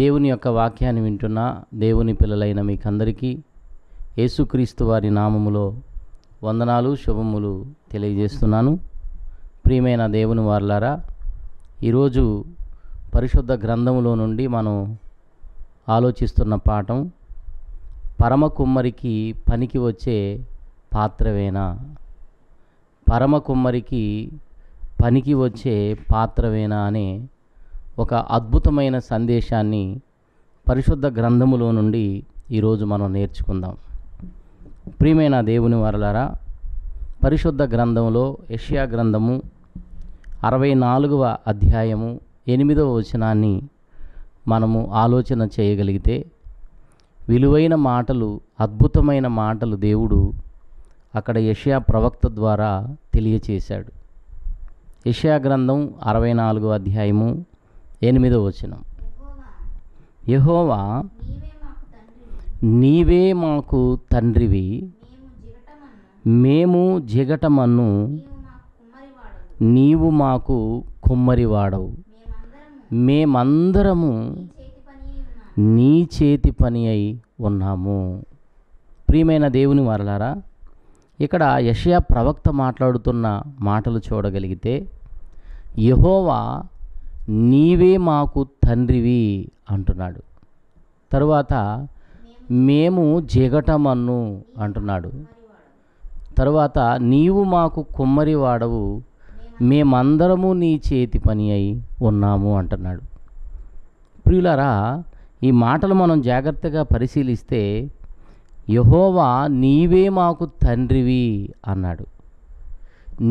దేవుని యొక్క వాక్యాన్ని వింటున్న దేవుని పిల్లలైన మీకందరికీ యేసుక్రీస్తు వారి నామములో వందనాలు శుభములు తెలియజేస్తున్నాను ప్రియమైన దేవుని వార్లారా ఈరోజు పరిశుద్ధ గ్రంథములో నుండి మనం ఆలోచిస్తున్న పాఠం పరమ కుమ్మరికి పనికి వచ్చే పాత్రవేనా పరమ కుమ్మరికి పనికి వచ్చే పాత్రవేనా అనే ఒక అద్భుతమైన సందేశాన్ని పరిశుద్ధ గ్రంథములో నుండి ఈరోజు మనం నేర్చుకుందాం ప్రియమైన దేవుని వరలారా పరిశుద్ధ గ్రంథంలో యష్యా గ్రంథము అరవై నాలుగవ అధ్యాయము ఎనిమిదవ వచనాన్ని మనము ఆలోచన చేయగలిగితే విలువైన మాటలు అద్భుతమైన మాటలు దేవుడు అక్కడ యషయా ప్రవక్త ద్వారా తెలియచేశాడు యషయా గ్రంథం అరవై నాలుగో అధ్యాయము ఎనిమిదో వచనం యహోవా నీవే మాకు తండ్రివి మేము జిగటమన్ను నీవు మాకు కుమ్మరివాడవు మేమందరము నీ చేతి పని అయి ఉన్నాము ప్రియమైన దేవుని వారలారా ఇక్కడ యషయా ప్రవక్త మాట్లాడుతున్న మాటలు చూడగలిగితే యహోవా నీవే మాకు తండ్రివి అంటున్నాడు తరువాత మేము జిగటమన్ను అంటున్నాడు తరువాత నీవు మాకు కుమ్మరి వాడవు మేమందరము నీ చేతి పని అయి ఉన్నాము అంటున్నాడు ప్రియులరా ఈ మాటలు మనం జాగ్రత్తగా పరిశీలిస్తే యహోవా నీవే మాకు తండ్రివి అన్నాడు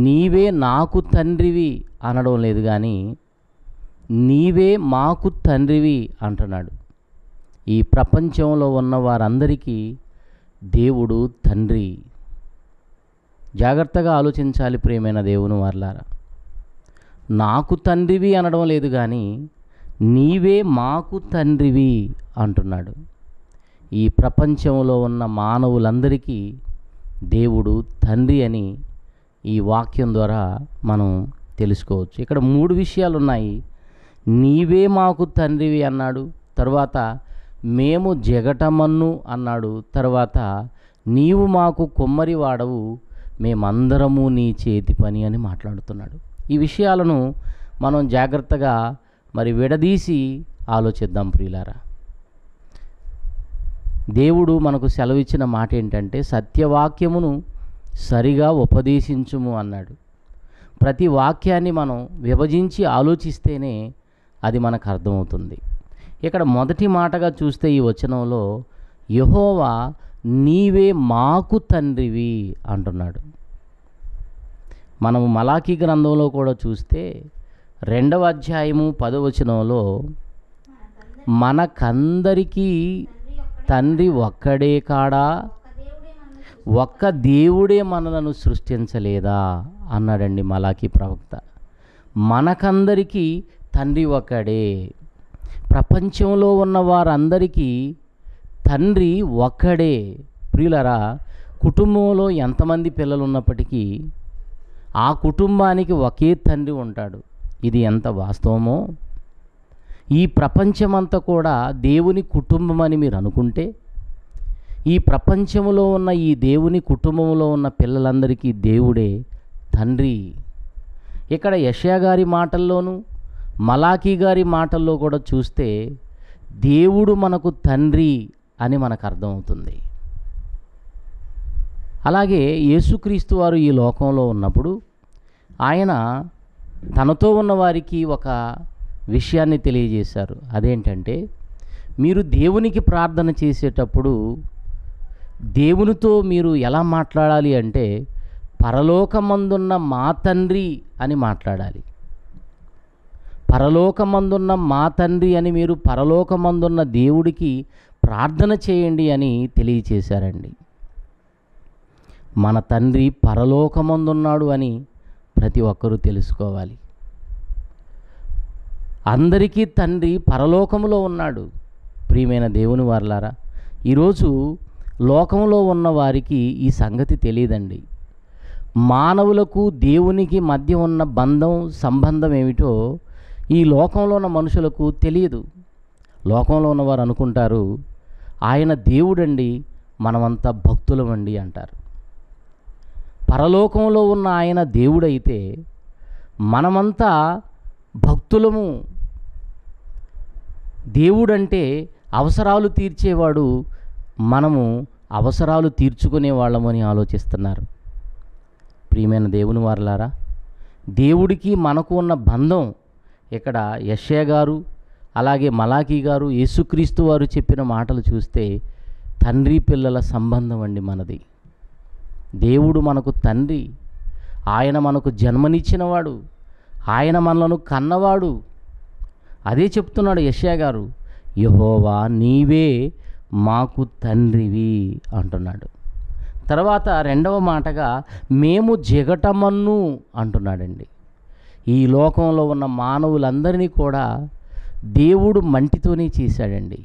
నీవే నాకు తండ్రివి అనడం లేదు కానీ నీవే మాకు తండ్రివి అంటున్నాడు ఈ ప్రపంచంలో ఉన్న వారందరికీ దేవుడు తండ్రి జాగ్రత్తగా ఆలోచించాలి ప్రియమైన దేవుని వర్లారా నాకు తండ్రివి అనడం లేదు కానీ నీవే మాకు తండ్రివి అంటున్నాడు ఈ ప్రపంచంలో ఉన్న మానవులందరికీ దేవుడు తండ్రి అని ఈ వాక్యం ద్వారా మనం తెలుసుకోవచ్చు ఇక్కడ మూడు విషయాలు ఉన్నాయి నీవే మాకు తండ్రివి అన్నాడు తర్వాత మేము జగటమన్ను అన్నాడు తర్వాత నీవు మాకు కొమ్మరి వాడవు మేమందరము నీ చేతి పని అని మాట్లాడుతున్నాడు ఈ విషయాలను మనం జాగ్రత్తగా మరి విడదీసి ఆలోచిద్దాం ప్రియులారా దేవుడు మనకు సెలవిచ్చిన మాట ఏంటంటే సత్యవాక్యమును సరిగా ఉపదేశించుము అన్నాడు ప్రతి వాక్యాన్ని మనం విభజించి ఆలోచిస్తేనే అది మనకు అర్థమవుతుంది ఇక్కడ మొదటి మాటగా చూస్తే ఈ వచనంలో యహోవా నీవే మాకు తండ్రివి అంటున్నాడు మనము మలాఖీ గ్రంథంలో కూడా చూస్తే రెండవ అధ్యాయము పదవచనంలో మనకందరికీ తండ్రి ఒక్కడే కాడా ఒక్క దేవుడే మనలను సృష్టించలేదా అన్నాడండి మలాఖీ ప్రవక్త మనకందరికీ తండ్రి ఒకడే ప్రపంచంలో ఉన్న వారందరికీ తండ్రి ఒక్కడే ప్రియులరా కుటుంబంలో ఎంతమంది పిల్లలు ఉన్నప్పటికీ ఆ కుటుంబానికి ఒకే తండ్రి ఉంటాడు ఇది ఎంత వాస్తవమో ఈ ప్రపంచమంతా కూడా దేవుని కుటుంబం అని మీరు అనుకుంటే ఈ ప్రపంచంలో ఉన్న ఈ దేవుని కుటుంబంలో ఉన్న పిల్లలందరికీ దేవుడే తండ్రి ఇక్కడ యషయా గారి మాటల్లోనూ మలాఖీ గారి మాటల్లో కూడా చూస్తే దేవుడు మనకు తండ్రి అని మనకు అర్థమవుతుంది అలాగే యేసుక్రీస్తు వారు ఈ లోకంలో ఉన్నప్పుడు ఆయన తనతో ఉన్నవారికి ఒక విషయాన్ని తెలియజేశారు అదేంటంటే మీరు దేవునికి ప్రార్థన చేసేటప్పుడు దేవునితో మీరు ఎలా మాట్లాడాలి అంటే పరలోకమందున్న మా తండ్రి అని మాట్లాడాలి పరలోకమందున్న మా తండ్రి అని మీరు పరలోకమందున్న దేవుడికి ప్రార్థన చేయండి అని తెలియచేశారండి మన తండ్రి పరలోకమందున్నాడు అని ప్రతి ఒక్కరూ తెలుసుకోవాలి అందరికీ తండ్రి పరలోకములో ఉన్నాడు ప్రియమైన దేవుని వారలారా ఈరోజు లోకంలో ఉన్న వారికి ఈ సంగతి తెలియదండి మానవులకు దేవునికి మధ్య ఉన్న బంధం సంబంధం ఏమిటో ఈ లోకంలో ఉన్న మనుషులకు తెలియదు లోకంలో ఉన్నవారు అనుకుంటారు ఆయన దేవుడండి మనమంతా భక్తులమండి అంటారు పరలోకంలో ఉన్న ఆయన దేవుడైతే మనమంతా భక్తులము దేవుడంటే అవసరాలు తీర్చేవాడు మనము అవసరాలు తీర్చుకునే వాళ్ళమని ఆలోచిస్తున్నారు ప్రియమైన దేవుని వారలారా దేవుడికి మనకు ఉన్న బంధం ఇక్కడ యషయ గారు అలాగే మలాఖీ గారు యేసుక్రీస్తు వారు చెప్పిన మాటలు చూస్తే తండ్రి పిల్లల సంబంధం అండి మనది దేవుడు మనకు తండ్రి ఆయన మనకు జన్మనిచ్చినవాడు ఆయన మనలను కన్నవాడు అదే చెప్తున్నాడు యషయా గారు యహోవా నీవే మాకు తండ్రివి అంటున్నాడు తర్వాత రెండవ మాటగా మేము జగటమన్ను అంటున్నాడండి ఈ లోకంలో ఉన్న మానవులందరినీ కూడా దేవుడు మంటితోనే చేశాడండి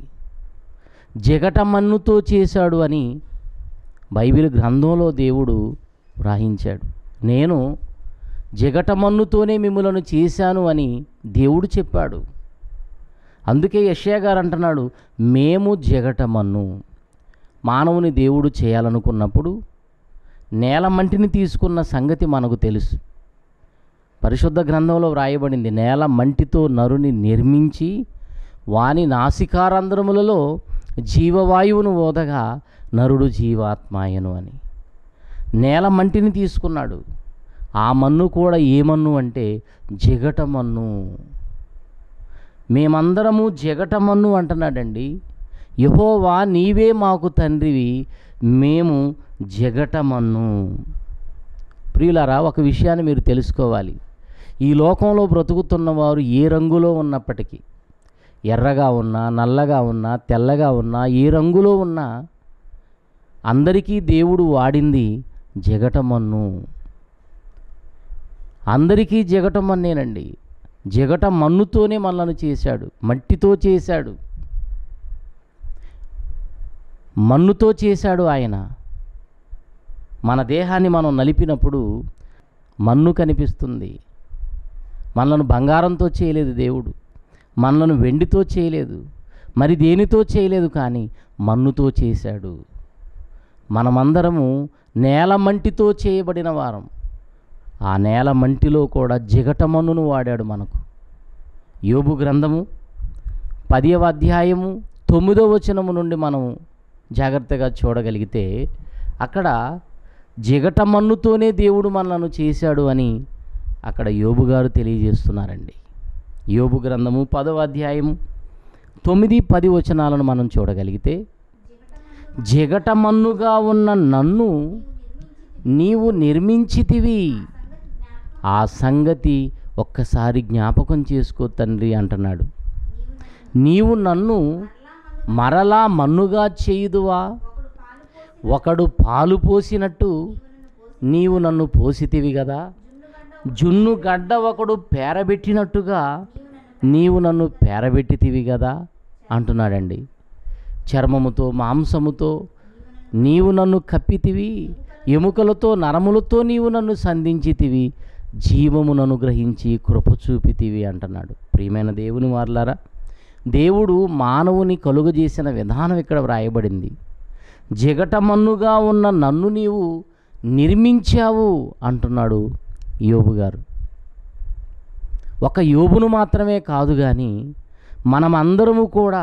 జగట మన్నుతో చేశాడు అని బైబిల్ గ్రంథంలో దేవుడు వ్రాయించాడు నేను జగట మన్నుతోనే మిమ్మలను చేశాను అని దేవుడు చెప్పాడు అందుకే యశ్యా గారు అంటున్నాడు మేము జగట మన్ను మానవుని దేవుడు చేయాలనుకున్నప్పుడు నేల మంటిని తీసుకున్న సంగతి మనకు తెలుసు పరిశుద్ధ గ్రంథంలో వ్రాయబడింది నేల మంటితో నరుని నిర్మించి వాని నాసికారంధ్రములలో జీవవాయువును ఓదగా నరుడు జీవాత్మాయను అని నేల మంటిని తీసుకున్నాడు ఆ మన్ను కూడా ఏ మన్ను అంటే జగట మన్ను మేమందరము జగట మన్ను అంటున్నాడండి యహోవా నీవే మాకు తండ్రివి మేము జగటమన్ను ప్రియులారా ఒక విషయాన్ని మీరు తెలుసుకోవాలి ఈ లోకంలో బ్రతుకుతున్న వారు ఏ రంగులో ఉన్నప్పటికీ ఎర్రగా ఉన్నా నల్లగా ఉన్నా తెల్లగా ఉన్నా ఏ రంగులో ఉన్నా అందరికీ దేవుడు వాడింది జగటమన్ను అందరికీ జగటమన్నేనండి జగట మన్నుతోనే మనల్ని చేశాడు మట్టితో చేశాడు మన్నుతో చేశాడు ఆయన మన దేహాన్ని మనం నలిపినప్పుడు మన్ను కనిపిస్తుంది మనలను బంగారంతో చేయలేదు దేవుడు మనలను వెండితో చేయలేదు మరి దేనితో చేయలేదు కానీ మన్నుతో చేశాడు మనమందరము నేల మంటితో చేయబడిన వారం ఆ నేల మంటిలో కూడా జిగట మన్నును వాడాడు మనకు యోబు గ్రంథము పదవ అధ్యాయము తొమ్మిదో వచనము నుండి మనం జాగ్రత్తగా చూడగలిగితే అక్కడ జిగట మన్నుతోనే దేవుడు మనలను చేశాడు అని అక్కడ యోబు గారు తెలియజేస్తున్నారండి యోబు గ్రంథము పదవ అధ్యాయము తొమ్మిది పది వచనాలను మనం చూడగలిగితే జగటమన్నుగా ఉన్న నన్ను నీవు నిర్మించితివి ఆ సంగతి ఒక్కసారి జ్ఞాపకం చేసుకో తండ్రి అంటున్నాడు నీవు నన్ను మరలా మన్నుగా చేయుదువా ఒకడు పాలు పోసినట్టు నీవు నన్ను పోసితివి కదా జున్ను గడ్డ ఒకడు పేరబెట్టినట్టుగా నీవు నన్ను పేరబెట్టితివి కదా అంటున్నాడండి చర్మముతో మాంసముతో నీవు నన్ను కప్పితివి ఎముకలతో నరములతో నీవు నన్ను సంధించితివి జీవమును అనుగ్రహించి కృప చూపితివి అంటున్నాడు ప్రియమైన దేవుని వార్లారా దేవుడు మానవుని కలుగజేసిన విధానం ఇక్కడ వ్రాయబడింది జగటమన్నుగా ఉన్న నన్ను నీవు నిర్మించావు అంటున్నాడు యోబు గారు ఒక యోబును మాత్రమే కాదు కానీ మనమందరము కూడా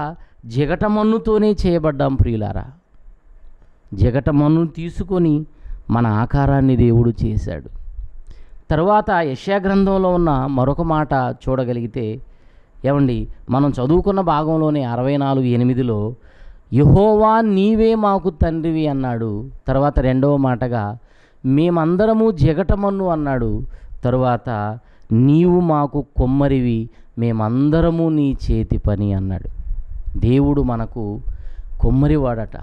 జగటమన్నుతోనే చేయబడ్డాం ప్రియులారా జగటమన్ను తీసుకొని మన ఆకారాన్ని దేవుడు చేశాడు తర్వాత యశాగ్రంథంలో ఉన్న మరొక మాట చూడగలిగితే ఏమండి మనం చదువుకున్న భాగంలోనే అరవై నాలుగు ఎనిమిదిలో యహోవా నీవే మాకు తండ్రివి అన్నాడు తర్వాత రెండవ మాటగా మేమందరము జగటమన్ను అన్నాడు తరువాత నీవు మాకు కొమ్మరివి మేమందరము నీ చేతి పని అన్నాడు దేవుడు మనకు కొమ్మరివాడట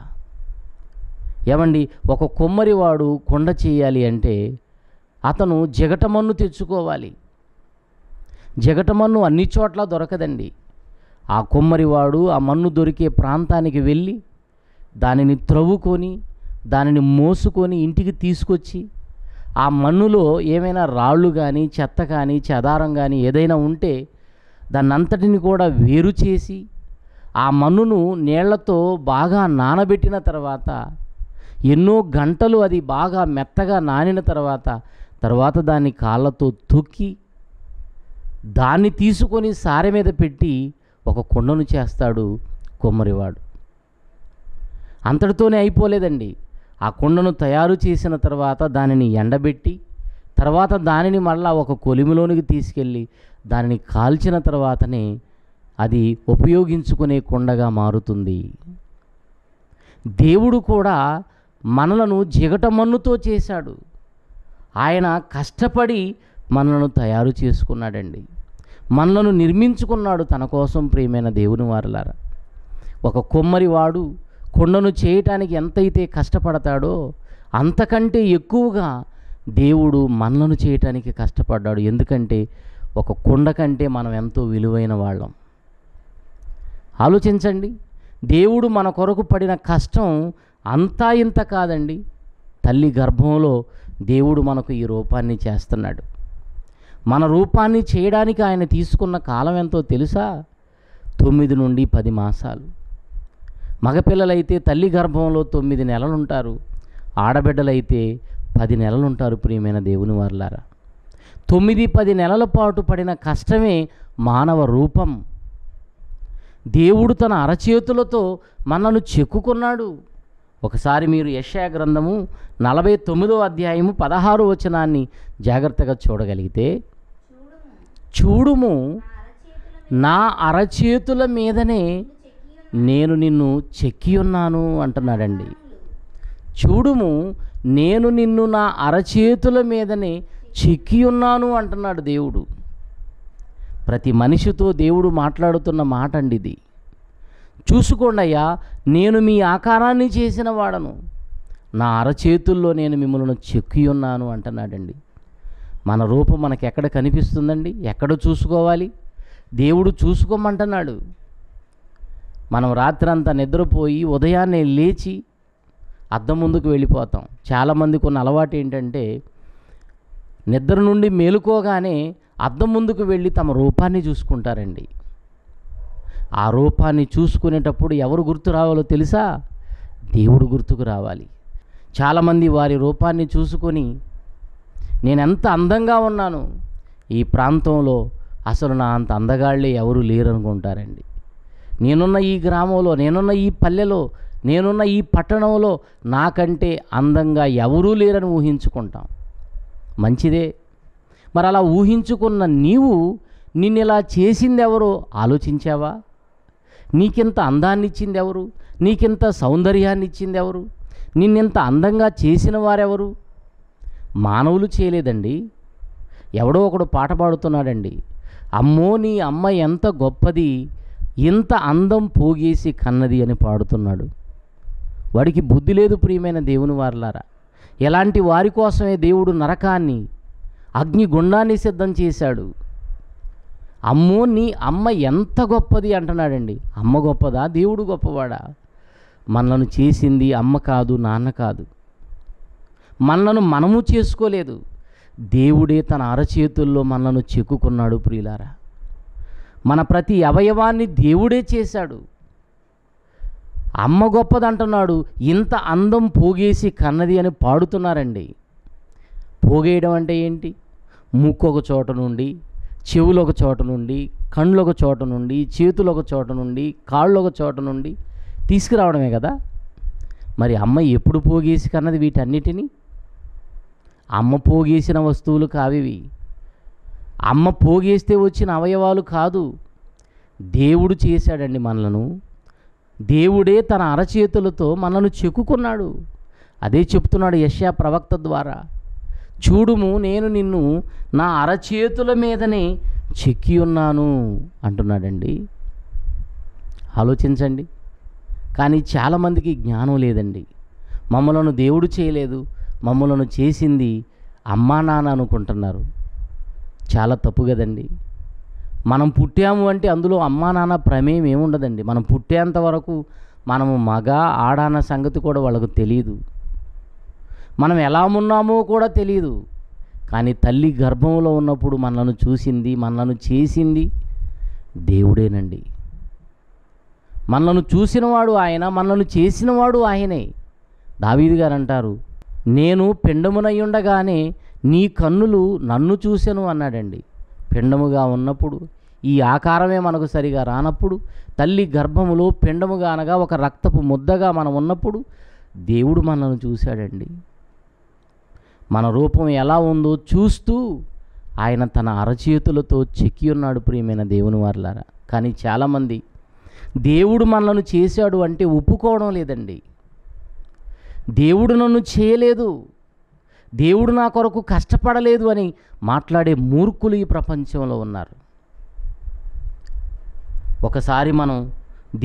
ఏమండి ఒక కొమ్మరివాడు కొండ చేయాలి అంటే అతను జగటమన్ను తెచ్చుకోవాలి జగటమన్ను అన్ని చోట్ల దొరకదండి ఆ కొమ్మరివాడు ఆ మన్ను దొరికే ప్రాంతానికి వెళ్ళి దానిని త్రవ్వుకొని దానిని మోసుకొని ఇంటికి తీసుకొచ్చి ఆ మన్నులో ఏమైనా రాళ్ళు కానీ చెత్త కానీ చెదారం కానీ ఏదైనా ఉంటే దాన్నంతటిని కూడా వేరు చేసి ఆ మన్నును నీళ్లతో బాగా నానబెట్టిన తర్వాత ఎన్నో గంటలు అది బాగా మెత్తగా నానిన తర్వాత తర్వాత దాన్ని కాళ్ళతో తొక్కి దాన్ని తీసుకొని సారె మీద పెట్టి ఒక కుండను చేస్తాడు కొమ్మరివాడు అంతటితోనే అయిపోలేదండి ఆ కుండను తయారు చేసిన తర్వాత దానిని ఎండబెట్టి తర్వాత దానిని మళ్ళా ఒక కొలిమిలోనికి తీసుకెళ్ళి దానిని కాల్చిన తర్వాతనే అది ఉపయోగించుకునే కుండగా మారుతుంది దేవుడు కూడా మనలను మన్నుతో చేశాడు ఆయన కష్టపడి మనలను తయారు చేసుకున్నాడండి మనలను నిర్మించుకున్నాడు తన కోసం ప్రియమైన దేవుని వారలారా ఒక కొమ్మరివాడు కొండను చేయటానికి ఎంతైతే కష్టపడతాడో అంతకంటే ఎక్కువగా దేవుడు మనలను చేయటానికి కష్టపడ్డాడు ఎందుకంటే ఒక కొండ కంటే మనం ఎంతో విలువైన వాళ్ళం ఆలోచించండి దేవుడు మన కొరకు పడిన కష్టం అంతా ఇంత కాదండి తల్లి గర్భంలో దేవుడు మనకు ఈ రూపాన్ని చేస్తున్నాడు మన రూపాన్ని చేయడానికి ఆయన తీసుకున్న కాలం ఎంతో తెలుసా తొమ్మిది నుండి పది మాసాలు మగపిల్లలైతే తల్లి గర్భంలో తొమ్మిది నెలలుంటారు ఆడబిడ్డలైతే పది నెలలుంటారు ప్రియమైన దేవుని వారులారా తొమ్మిది పది నెలల పాటు పడిన కష్టమే మానవ రూపం దేవుడు తన అరచేతులతో మనను చెక్కుకున్నాడు ఒకసారి మీరు యశా గ్రంథము నలభై తొమ్మిదో అధ్యాయము పదహారు వచనాన్ని జాగ్రత్తగా చూడగలిగితే చూడుము నా అరచేతుల మీదనే నేను నిన్ను చెక్కి ఉన్నాను అంటున్నాడండి చూడుము నేను నిన్ను నా అరచేతుల మీదనే చెక్కి ఉన్నాను అంటున్నాడు దేవుడు ప్రతి మనిషితో దేవుడు మాట్లాడుతున్న మాట అండి ఇది చూసుకోండి అయ్యా నేను మీ ఆకారాన్ని చేసిన వాడను నా అరచేతుల్లో నేను మిమ్మల్ని చెక్కి ఉన్నాను అంటున్నాడండి మన రూపం మనకు ఎక్కడ కనిపిస్తుందండి ఎక్కడ చూసుకోవాలి దేవుడు చూసుకోమంటున్నాడు మనం రాత్రంతా నిద్రపోయి ఉదయాన్నే లేచి అద్దం ముందుకు వెళ్ళిపోతాం చాలామందికి ఉన్న అలవాటు ఏంటంటే నిద్ర నుండి మేలుకోగానే అద్దం ముందుకు వెళ్ళి తమ రూపాన్ని చూసుకుంటారండి ఆ రూపాన్ని చూసుకునేటప్పుడు ఎవరు గుర్తు రావాలో తెలుసా దేవుడు గుర్తుకు రావాలి చాలామంది వారి రూపాన్ని చూసుకొని నేనెంత అందంగా ఉన్నాను ఈ ప్రాంతంలో అసలు నా అంత అందగాళ్ళే ఎవరు లేరనుకుంటారండి నేనున్న ఈ గ్రామంలో నేనున్న ఈ పల్లెలో నేనున్న ఈ పట్టణంలో నాకంటే అందంగా ఎవరూ లేరని ఊహించుకుంటాం మంచిదే మరి అలా ఊహించుకున్న నీవు చేసింది చేసిందెవరో ఆలోచించావా నీకింత అందాన్ని ఇచ్చింది ఎవరు నీకింత సౌందర్యాన్ని ఇచ్చింది ఎవరు నిన్నింత అందంగా చేసిన వారెవరు మానవులు చేయలేదండి ఎవడో ఒకడు పాట పాడుతున్నాడండి అమ్మో నీ అమ్మ ఎంత గొప్పది ఇంత అందం పోగేసి కన్నది అని పాడుతున్నాడు వాడికి బుద్ధి లేదు ప్రియమైన దేవుని వారలారా ఎలాంటి వారి కోసమే దేవుడు నరకాన్ని అగ్నిగుండాన్ని సిద్ధం చేశాడు అమ్మో నీ అమ్మ ఎంత గొప్పది అంటున్నాడండి అమ్మ గొప్పదా దేవుడు గొప్పవాడా మనలను చేసింది అమ్మ కాదు నాన్న కాదు మనలను మనము చేసుకోలేదు దేవుడే తన అరచేతుల్లో మనలను చెక్కుకున్నాడు ప్రియులారా మన ప్రతి అవయవాన్ని దేవుడే చేశాడు అమ్మ గొప్పదంటున్నాడు ఇంత అందం పోగేసి కన్నది అని పాడుతున్నారండి పోగేయడం అంటే ఏంటి ముక్కు ఒక చోట నుండి చెవులు ఒక చోట నుండి కళ్ళు ఒక చోట నుండి చేతులు ఒక చోట నుండి కాళ్ళు ఒక చోట నుండి తీసుకురావడమే కదా మరి అమ్మ ఎప్పుడు పోగేసి కన్నది వీటన్నిటినీ అమ్మ పోగేసిన వస్తువులు కావివి అమ్మ పోగేస్తే వచ్చిన అవయవాలు కాదు దేవుడు చేశాడండి మనలను దేవుడే తన అరచేతులతో మనను చెక్కుకున్నాడు అదే చెప్తున్నాడు యశ్యా ప్రవక్త ద్వారా చూడుము నేను నిన్ను నా అరచేతుల మీదనే చెక్కి ఉన్నాను అంటున్నాడండి ఆలోచించండి కానీ చాలామందికి జ్ఞానం లేదండి మమ్మలను దేవుడు చేయలేదు మమ్మలను చేసింది అమ్మా నాన్న అనుకుంటున్నారు చాలా తప్పు కదండి మనం పుట్టాము అంటే అందులో అమ్మా నాన్న ప్రమేయం ఏముండదండి మనం పుట్టేంత వరకు మనము మగ ఆడ అన్న సంగతి కూడా వాళ్ళకు తెలియదు మనం ఎలా ఉన్నామో కూడా తెలియదు కానీ తల్లి గర్భంలో ఉన్నప్పుడు మనల్ని చూసింది మనల్ని చేసింది దేవుడేనండి మనల్ని చూసినవాడు ఆయన మనల్ని చేసినవాడు ఆయనే దావీది గారు అంటారు నేను పిండమునయ్యుండగానే నీ కన్నులు నన్ను చూశాను అన్నాడండి పిండముగా ఉన్నప్పుడు ఈ ఆకారమే మనకు సరిగా రానప్పుడు తల్లి గర్భములో పిండముగా అనగా ఒక రక్తపు ముద్దగా మనం ఉన్నప్పుడు దేవుడు మనల్ని చూశాడండి మన రూపం ఎలా ఉందో చూస్తూ ఆయన తన అరచేతులతో చెక్కి ఉన్నాడు ప్రియమైన దేవుని వారిలారా కానీ చాలామంది దేవుడు మనల్ని చేశాడు అంటే ఒప్పుకోవడం లేదండి దేవుడు నన్ను చేయలేదు దేవుడు నా కొరకు కష్టపడలేదు అని మాట్లాడే మూర్ఖులు ఈ ప్రపంచంలో ఉన్నారు ఒకసారి మనం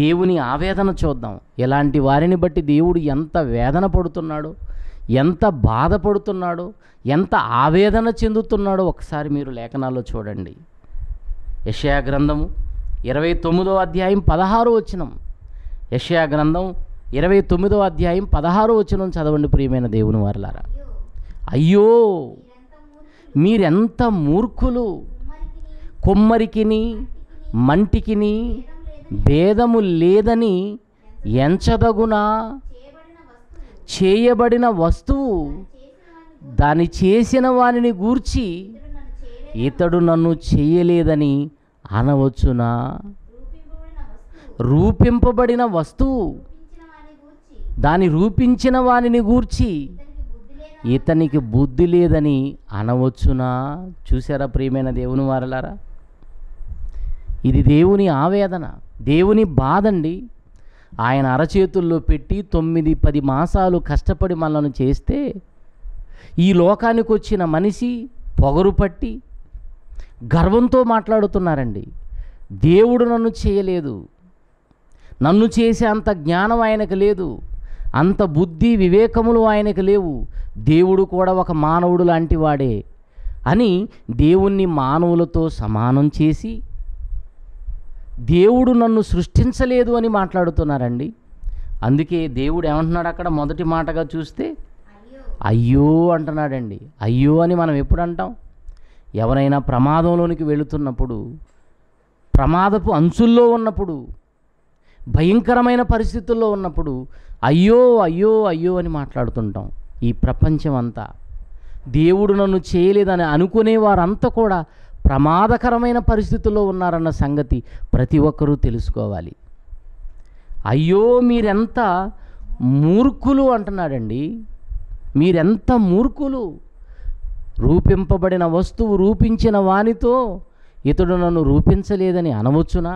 దేవుని ఆవేదన చూద్దాం ఇలాంటి వారిని బట్టి దేవుడు ఎంత వేదన పడుతున్నాడో ఎంత బాధపడుతున్నాడో ఎంత ఆవేదన చెందుతున్నాడో ఒకసారి మీరు లేఖనాల్లో చూడండి యషయా గ్రంథము ఇరవై తొమ్మిదో అధ్యాయం పదహారు వచనం యషయా గ్రంథం ఇరవై తొమ్మిదో అధ్యాయం పదహారు వచనం చదవండి ప్రియమైన దేవుని వారిలారా అయ్యో మీరెంత మూర్ఖులు కొమ్మరికిని మంటికిని భేదము లేదని ఎంచదగునా చేయబడిన వస్తువు దాని చేసిన వానిని గూర్చి ఇతడు నన్ను చేయలేదని అనవచ్చునా రూపింపబడిన వస్తువు దాని రూపించిన వానిని గూర్చి ఇతనికి బుద్ధి లేదని అనవచ్చునా చూసారా ప్రియమైన దేవుని వారలారా ఇది దేవుని ఆవేదన దేవుని బాధండి ఆయన అరచేతుల్లో పెట్టి తొమ్మిది పది మాసాలు కష్టపడి మనల్ని చేస్తే ఈ లోకానికి వచ్చిన మనిషి పొగరు పట్టి గర్వంతో మాట్లాడుతున్నారండి దేవుడు నన్ను చేయలేదు నన్ను చేసే అంత జ్ఞానం ఆయనకు లేదు అంత బుద్ధి వివేకములు ఆయనకు లేవు దేవుడు కూడా ఒక మానవుడు లాంటి వాడే అని దేవుణ్ణి మానవులతో సమానం చేసి దేవుడు నన్ను సృష్టించలేదు అని మాట్లాడుతున్నారండి అందుకే దేవుడు ఏమంటున్నాడు అక్కడ మొదటి మాటగా చూస్తే అయ్యో అంటున్నాడండి అయ్యో అని మనం ఎప్పుడు అంటాం ఎవరైనా ప్రమాదంలోనికి వెళుతున్నప్పుడు ప్రమాదపు అంచుల్లో ఉన్నప్పుడు భయంకరమైన పరిస్థితుల్లో ఉన్నప్పుడు అయ్యో అయ్యో అయ్యో అని మాట్లాడుతుంటాం ఈ ప్రపంచం అంతా దేవుడు నన్ను చేయలేదని అనుకునే వారంతా కూడా ప్రమాదకరమైన పరిస్థితుల్లో ఉన్నారన్న సంగతి ప్రతి ఒక్కరూ తెలుసుకోవాలి అయ్యో మీరెంత మూర్ఖులు అంటున్నాడండి మీరెంత మూర్ఖులు రూపింపబడిన వస్తువు రూపించిన వానితో ఇతడు నన్ను రూపించలేదని అనవచ్చునా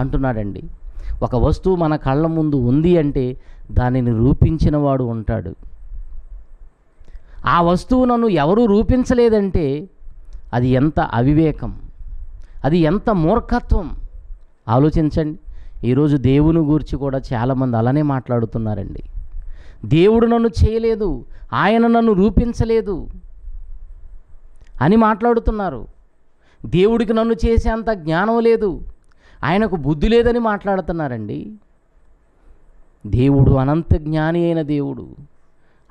అంటున్నాడండి ఒక వస్తువు మన కళ్ళ ముందు ఉంది అంటే దానిని రూపించినవాడు ఉంటాడు ఆ వస్తువు నన్ను ఎవరూ రూపించలేదంటే అది ఎంత అవివేకం అది ఎంత మూర్ఖత్వం ఆలోచించండి ఈరోజు దేవుని గురించి కూడా చాలామంది అలానే మాట్లాడుతున్నారండి దేవుడు నన్ను చేయలేదు ఆయన నన్ను రూపించలేదు అని మాట్లాడుతున్నారు దేవుడికి నన్ను చేసేంత జ్ఞానం లేదు ఆయనకు బుద్ధి లేదని మాట్లాడుతున్నారండి దేవుడు అనంత జ్ఞాని అయిన దేవుడు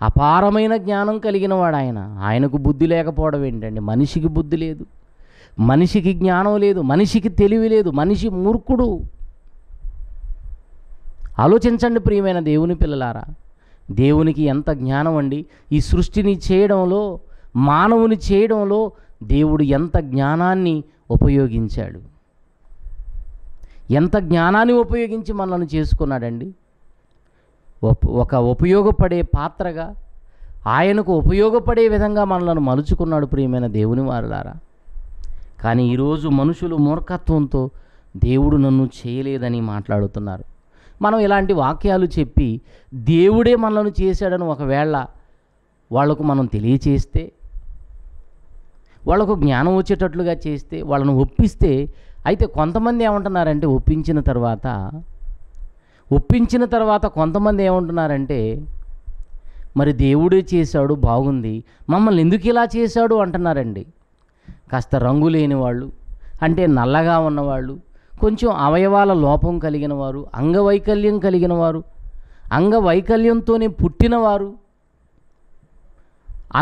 అపారమైన జ్ఞానం కలిగిన వాడు ఆయన ఆయనకు బుద్ధి లేకపోవడం ఏంటండి మనిషికి బుద్ధి లేదు మనిషికి జ్ఞానం లేదు మనిషికి తెలివి లేదు మనిషి మూర్ఖుడు ఆలోచించండి ప్రియమైన దేవుని పిల్లలారా దేవునికి ఎంత జ్ఞానం అండి ఈ సృష్టిని చేయడంలో మానవుని చేయడంలో దేవుడు ఎంత జ్ఞానాన్ని ఉపయోగించాడు ఎంత జ్ఞానాన్ని ఉపయోగించి మనల్ని చేసుకున్నాడండి ఒక ఉపయోగపడే పాత్రగా ఆయనకు ఉపయోగపడే విధంగా మనలను మలుచుకున్నాడు ప్రియమైన దేవుని వారులారా కానీ ఈరోజు మనుషులు మూర్ఖత్వంతో దేవుడు నన్ను చేయలేదని మాట్లాడుతున్నారు మనం ఇలాంటి వాక్యాలు చెప్పి దేవుడే మనలను చేశాడని ఒకవేళ వాళ్లకు మనం తెలియచేస్తే వాళ్ళకు జ్ఞానం వచ్చేటట్లుగా చేస్తే వాళ్ళను ఒప్పిస్తే అయితే కొంతమంది ఏమంటున్నారంటే ఒప్పించిన తర్వాత ఒప్పించిన తర్వాత కొంతమంది ఏమంటున్నారంటే మరి దేవుడే చేశాడు బాగుంది మమ్మల్ని ఎందుకు ఇలా చేశాడు అంటున్నారండి కాస్త రంగు లేని వాళ్ళు అంటే నల్లగా ఉన్నవాళ్ళు కొంచెం అవయవాల లోపం కలిగిన వారు అంగవైకల్యం కలిగిన వారు అంగవైకల్యంతోనే పుట్టినవారు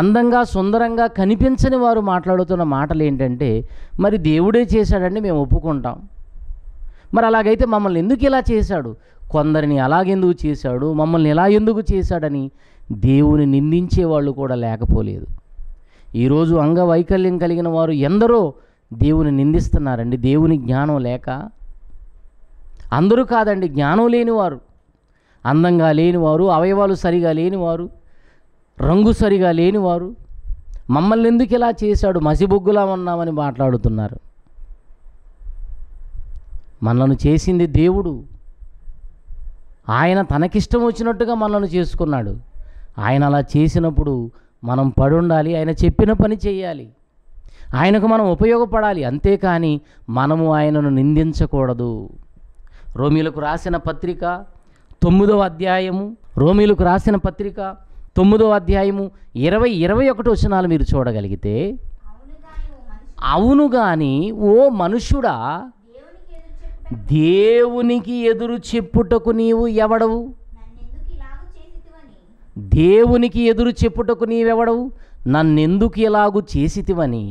అందంగా సుందరంగా కనిపించని వారు మాట్లాడుతున్న మాటలు ఏంటంటే మరి దేవుడే చేశాడని మేము ఒప్పుకుంటాం మరి అలాగైతే మమ్మల్ని ఎందుకు ఇలా చేశాడు కొందరిని అలాగెందుకు చేశాడు మమ్మల్ని ఎలా ఎందుకు చేశాడని దేవుని నిందించే వాళ్ళు కూడా లేకపోలేదు ఈరోజు అంగవైకల్యం కలిగిన వారు ఎందరో దేవుని నిందిస్తున్నారండి దేవుని జ్ఞానం లేక అందరూ కాదండి జ్ఞానం లేనివారు అందంగా లేనివారు అవయవాలు సరిగా లేనివారు రంగు సరిగా లేనివారు మమ్మల్ని ఎందుకు ఇలా చేశాడు మసిబొగ్గులా ఉన్నామని మాట్లాడుతున్నారు మనలను చేసింది దేవుడు ఆయన తనకిష్టం వచ్చినట్టుగా మనల్ని చేసుకున్నాడు ఆయన అలా చేసినప్పుడు మనం పడుండాలి ఆయన చెప్పిన పని చేయాలి ఆయనకు మనం ఉపయోగపడాలి అంతేకాని మనము ఆయనను నిందించకూడదు రోమిలకు రాసిన పత్రిక తొమ్మిదవ అధ్యాయము రోమిలకు రాసిన పత్రిక తొమ్మిదవ అధ్యాయము ఇరవై ఇరవై ఒకటి వచనాలు మీరు చూడగలిగితే అవును కానీ ఓ మనుష్యుడా దేవునికి ఎదురు చెప్పుటకు నీవు ఎవడవు దేవునికి ఎదురు చెప్పుటకు నీవెవడవు నన్నెందుకు ఇలాగు చేసితివని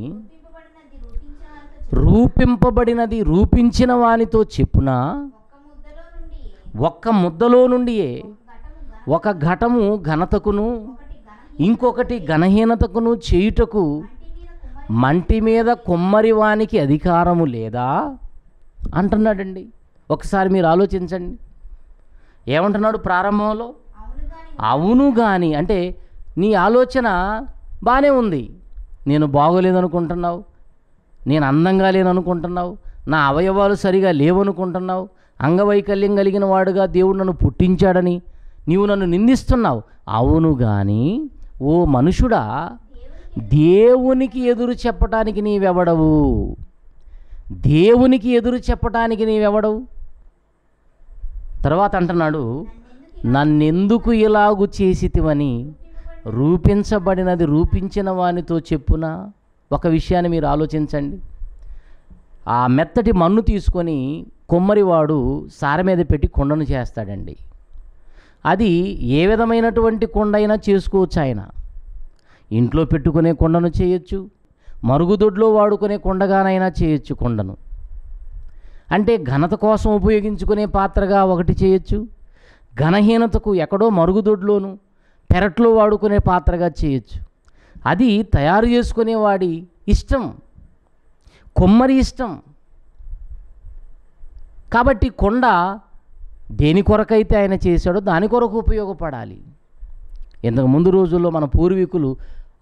రూపింపబడినది రూపించిన వానితో చెప్పున ఒక్క ముద్దలో నుండియే ఒక ఘటము ఘనతకును ఇంకొకటి ఘనహీనతకును చేయుటకు మంటి మీద కొమ్మరి వానికి అధికారము లేదా అంటున్నాడండి ఒకసారి మీరు ఆలోచించండి ఏమంటున్నాడు ప్రారంభంలో అవును కానీ అంటే నీ ఆలోచన బాగానే ఉంది నేను బాగోలేదనుకుంటున్నావు నేను అందంగా లేననుకుంటున్నావు నా అవయవాలు సరిగా లేవనుకుంటున్నావు అంగవైకల్యం కలిగిన వాడుగా దేవుడు నన్ను పుట్టించాడని నీవు నన్ను నిందిస్తున్నావు అవును కానీ ఓ మనుషుడా దేవునికి ఎదురు చెప్పటానికి నీవెవడవు దేవునికి ఎదురు చెప్పటానికి నీవెవడవు తర్వాత అంటున్నాడు నన్నెందుకు ఇలాగు చేసితివని రూపించబడినది రూపించిన వానితో చెప్పున ఒక విషయాన్ని మీరు ఆలోచించండి ఆ మెత్తటి మన్ను తీసుకొని కొమ్మరివాడు సార మీద పెట్టి కొండను చేస్తాడండి అది ఏ విధమైనటువంటి కొండ అయినా చేసుకోవచ్చు ఆయన ఇంట్లో పెట్టుకునే కొండను చేయొచ్చు మరుగుదొడ్లో వాడుకునే కుండగానైనా చేయొచ్చు కుండను అంటే ఘనత కోసం ఉపయోగించుకునే పాత్రగా ఒకటి చేయొచ్చు ఘనహీనతకు ఎక్కడో మరుగుదొడ్లోను పెరట్లో వాడుకునే పాత్రగా చేయొచ్చు అది తయారు చేసుకునే వాడి ఇష్టం కొమ్మరి ఇష్టం కాబట్టి కొండ దేని కొరకైతే ఆయన చేశాడో దాని కొరకు ఉపయోగపడాలి ఇంతకు ముందు రోజుల్లో మన పూర్వీకులు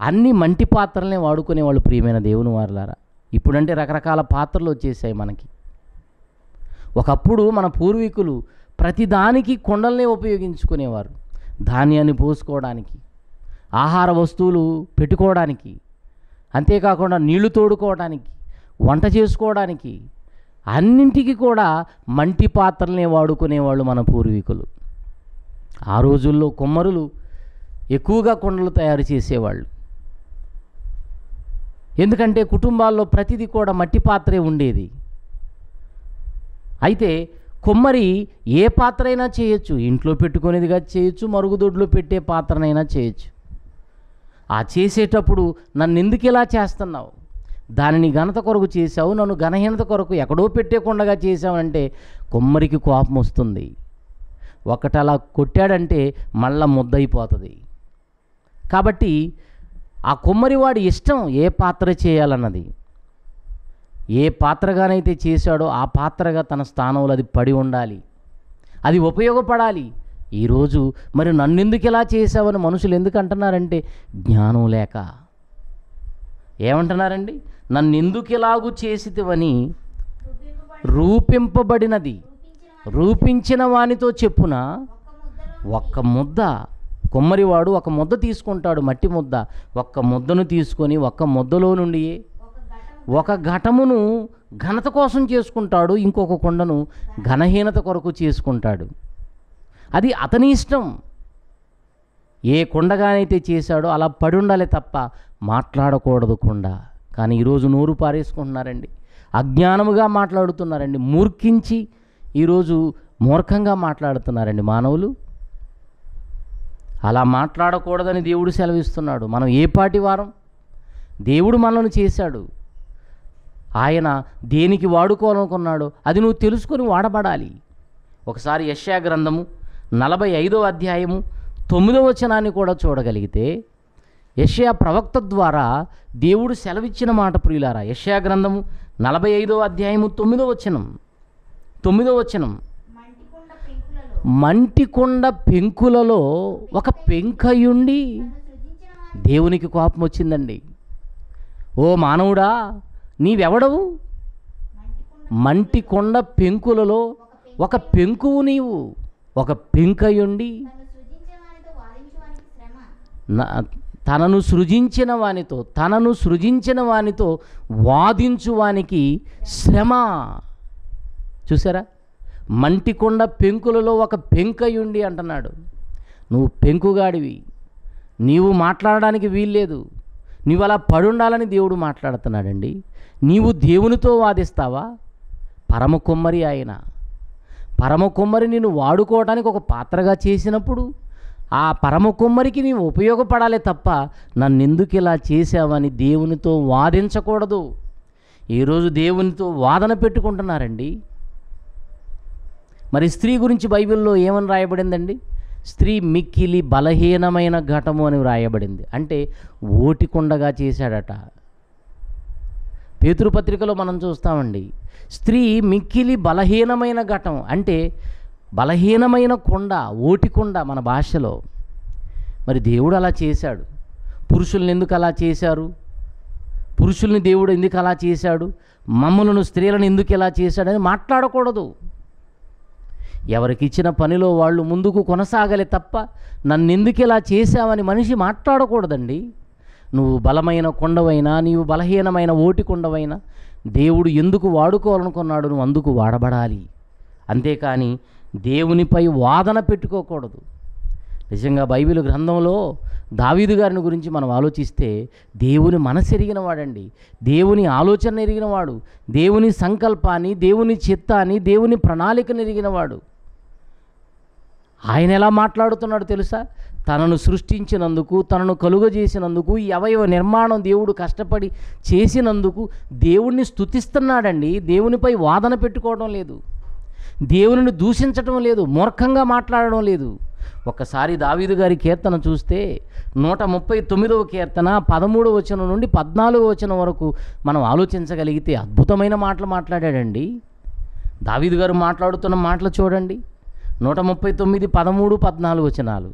అన్ని మంటి పాత్రలనే వాడుకునే వాళ్ళు ప్రియమైన దేవుని వారులారా ఇప్పుడంటే రకరకాల పాత్రలు వచ్చేసాయి మనకి ఒకప్పుడు మన పూర్వీకులు ప్రతిదానికి కొండలనే ఉపయోగించుకునేవారు ధాన్యాన్ని పోసుకోవడానికి ఆహార వస్తువులు పెట్టుకోవడానికి అంతేకాకుండా నీళ్లు తోడుకోవడానికి వంట చేసుకోవడానికి అన్నింటికి కూడా మంటి పాత్రలనే వాడుకునేవాళ్ళు మన పూర్వీకులు ఆ రోజుల్లో కుమ్మరులు ఎక్కువగా కొండలు తయారు చేసేవాళ్ళు ఎందుకంటే కుటుంబాల్లో ప్రతిదీ కూడా మట్టి పాత్రే ఉండేది అయితే కొమ్మరి ఏ పాత్ర అయినా చేయొచ్చు ఇంట్లో పెట్టుకునేదిగా చేయొచ్చు మరుగుదొడ్లో పెట్టే పాత్రనైనా చేయొచ్చు ఆ చేసేటప్పుడు నన్ను ఎందుకు ఇలా చేస్తున్నావు దానిని ఘనత కొరకు చేశావు నన్ను ఘనహీనత కొరకు ఎక్కడో పెట్టేకుండగా అంటే కొమ్మరికి కోపం వస్తుంది ఒకటి అలా కొట్టాడంటే మళ్ళా ముద్దయిపోతుంది కాబట్టి ఆ కుమ్మరివాడి ఇష్టం ఏ పాత్ర చేయాలన్నది ఏ పాత్రగానైతే చేశాడో ఆ పాత్రగా తన స్థానంలో అది పడి ఉండాలి అది ఉపయోగపడాలి ఈరోజు మరి నన్నెందుకు ఇలా చేశావని మనుషులు ఎందుకు అంటున్నారంటే జ్ఞానం లేక ఏమంటున్నారండి నన్నెందుకు ఇలాగూ చేసితివని రూపింపబడినది రూపించిన వానితో చెప్పున ఒక్క ముద్ద కుమ్మరివాడు ఒక ముద్ద తీసుకుంటాడు మట్టి ముద్ద ఒక్క ముద్దను తీసుకొని ఒక్క ముద్దలో నుండి ఒక ఘటమును ఘనత కోసం చేసుకుంటాడు ఇంకొక కొండను ఘనహీనత కొరకు చేసుకుంటాడు అది అతని ఇష్టం ఏ కొండగానైతే చేశాడో అలా పడి ఉండాలి తప్ప మాట్లాడకూడదు కొండ కానీ ఈరోజు నోరు పారేసుకుంటున్నారండి అజ్ఞానముగా మాట్లాడుతున్నారండి మూర్ఖించి ఈరోజు మూర్ఖంగా మాట్లాడుతున్నారండి మానవులు అలా మాట్లాడకూడదని దేవుడు సెలవిస్తున్నాడు మనం ఏ పాటి వారం దేవుడు మనల్ని చేశాడు ఆయన దేనికి వాడుకోవాలనుకున్నాడు అది నువ్వు తెలుసుకొని వాడబడాలి ఒకసారి యశ్యా గ్రంథము నలభై ఐదవ అధ్యాయము తొమ్మిదవ వచనాన్ని కూడా చూడగలిగితే యశ్యా ప్రవక్త ద్వారా దేవుడు సెలవిచ్చిన మాట ప్రియులారా యశ్యా గ్రంథము నలభై ఐదవ అధ్యాయము తొమ్మిదవ వచనం తొమ్మిదవ వచనం మంటికొండ పెంకులలో ఒక పెంకయుండి దేవునికి కోపం వచ్చిందండి ఓ మానవుడా నీవెవడవు మంటికొండ పెంకులలో ఒక పెంకువు నీవు ఒక పెంకయుండి తనను సృజించిన వానితో తనను సృజించిన వానితో వాదించువానికి శ్రమ చూసారా మంటికొండ పెంకులలో ఒక పెంకయుండి అంటున్నాడు నువ్వు పెంకుగాడివి నీవు మాట్లాడడానికి వీల్లేదు నువ్వు అలా పడుండాలని దేవుడు మాట్లాడుతున్నాడండి నీవు దేవునితో వాదిస్తావా పరమ కుమ్మరి ఆయన పరమ కుమ్మరి నిన్ను వాడుకోవడానికి ఒక పాత్రగా చేసినప్పుడు ఆ పరమ కుమ్మరికి నీవు ఉపయోగపడాలి తప్ప ఎందుకు ఇలా చేశావని దేవునితో వాదించకూడదు ఈరోజు దేవునితో వాదన పెట్టుకుంటున్నారండి మరి స్త్రీ గురించి బైబిల్లో ఏమని రాయబడిందండి స్త్రీ మిక్కిలి బలహీనమైన ఘటము అని వ్రాయబడింది అంటే ఓటికొండగా చేశాడట పేతృపత్రికలో మనం చూస్తామండి స్త్రీ మిక్కిలి బలహీనమైన ఘటం అంటే బలహీనమైన కొండ ఓటికొండ మన భాషలో మరి దేవుడు అలా చేశాడు పురుషుల్ని ఎందుకు అలా చేశారు పురుషుల్ని దేవుడు ఎందుకు అలా చేశాడు మమ్మలను స్త్రీలను ఎందుకు ఇలా చేశాడని మాట్లాడకూడదు ఎవరికిచ్చిన పనిలో వాళ్ళు ముందుకు కొనసాగలే తప్ప నన్నెందుకు ఇలా చేశావని మనిషి మాట్లాడకూడదండి నువ్వు బలమైన కొండవైనా నీవు బలహీనమైన ఓటి కొండవైనా దేవుడు ఎందుకు వాడుకోవాలనుకున్నాడు నువ్వు అందుకు వాడబడాలి అంతేకాని దేవునిపై వాదన పెట్టుకోకూడదు నిజంగా బైబిల్ గ్రంథంలో దావీదు గారిని గురించి మనం ఆలోచిస్తే దేవుని మనసు ఎరిగిన వాడండి దేవుని ఆలోచన ఎరిగిన వాడు దేవుని సంకల్పాన్ని దేవుని చిత్తాన్ని దేవుని ప్రణాళికను ఎరిగిన వాడు ఆయన ఎలా మాట్లాడుతున్నాడు తెలుసా తనను సృష్టించినందుకు తనను కలుగ చేసినందుకు అవయవ నిర్మాణం దేవుడు కష్టపడి చేసినందుకు దేవుణ్ణి స్థుతిస్తున్నాడండి దేవునిపై వాదన పెట్టుకోవడం లేదు దేవుని దూషించటం లేదు మూర్ఖంగా మాట్లాడడం లేదు ఒకసారి దావీదు గారి కీర్తన చూస్తే నూట ముప్పై తొమ్మిదవ కీర్తన పదమూడవ వచనం నుండి పద్నాలుగు వచనం వరకు మనం ఆలోచించగలిగితే అద్భుతమైన మాటలు మాట్లాడాడండి దావీదు గారు మాట్లాడుతున్న మాటలు చూడండి నూట ముప్పై తొమ్మిది పదమూడు పద్నాలుగు వచనాలు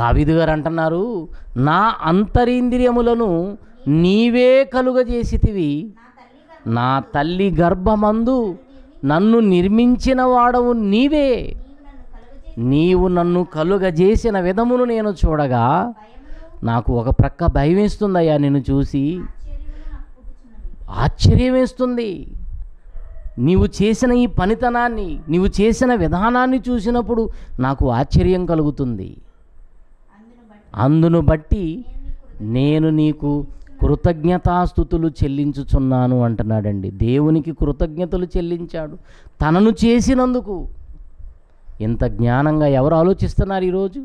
దావీదు గారు అంటున్నారు నా అంతరింద్రియములను నీవే కలుగజేసితివి నా తల్లి గర్భమందు నన్ను నిర్మించిన వాడవు నీవే నీవు నన్ను కలుగజేసిన విధమును నేను చూడగా నాకు ఒక ప్రక్క భయం వేస్తుందయ్యా నిన్ను చూసి ఆశ్చర్యం వేస్తుంది నీవు చేసిన ఈ పనితనాన్ని నీవు చేసిన విధానాన్ని చూసినప్పుడు నాకు ఆశ్చర్యం కలుగుతుంది అందును బట్టి నేను నీకు కృతజ్ఞతాస్థుతులు చెల్లించుచున్నాను అంటున్నాడండి దేవునికి కృతజ్ఞతలు చెల్లించాడు తనను చేసినందుకు ఇంత జ్ఞానంగా ఎవరు ఆలోచిస్తున్నారు ఈరోజు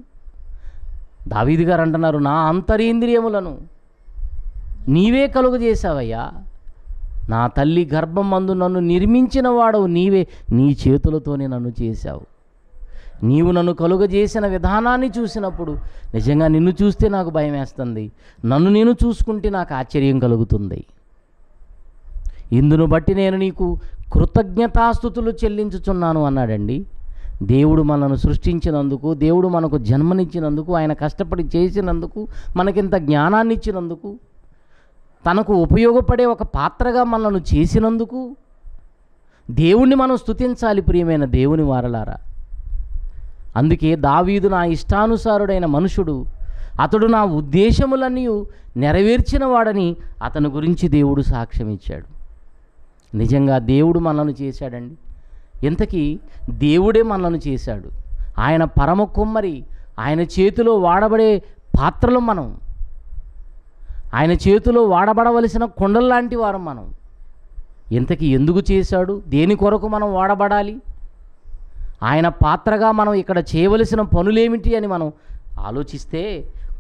దావీది గారు అంటున్నారు నా అంతరీంద్రియములను నీవే కలుగజేశావయ్యా నా తల్లి గర్భం మందు నన్ను నిర్మించిన వాడవు నీవే నీ చేతులతోనే నన్ను చేశావు నీవు నన్ను కలుగజేసిన విధానాన్ని చూసినప్పుడు నిజంగా నిన్ను చూస్తే నాకు భయం వేస్తుంది నన్ను నేను చూసుకుంటే నాకు ఆశ్చర్యం కలుగుతుంది ఇందును బట్టి నేను నీకు కృతజ్ఞతాస్థుతులు చెల్లించుచున్నాను అన్నాడండి దేవుడు మనను సృష్టించినందుకు దేవుడు మనకు జన్మనిచ్చినందుకు ఆయన కష్టపడి చేసినందుకు మనకింత జ్ఞానాన్ని ఇచ్చినందుకు తనకు ఉపయోగపడే ఒక పాత్రగా మనను చేసినందుకు దేవుణ్ణి మనం స్థుతించాలి ప్రియమైన దేవుని వారలారా అందుకే దావీదు నా ఇష్టానుసారుడైన మనుషుడు అతడు నా ఉద్దేశములన్నీ నెరవేర్చినవాడని అతని గురించి దేవుడు సాక్ష్యం ఇచ్చాడు నిజంగా దేవుడు మనను చేశాడండి ఇంతకీ దేవుడే మనలను చేశాడు ఆయన పరమ కుమ్మరి ఆయన చేతిలో వాడబడే పాత్రలు మనం ఆయన చేతిలో వాడబడవలసిన కొండలు లాంటి మనం ఇంతకీ ఎందుకు చేశాడు దేని కొరకు మనం వాడబడాలి ఆయన పాత్రగా మనం ఇక్కడ చేయవలసిన పనులేమిటి అని మనం ఆలోచిస్తే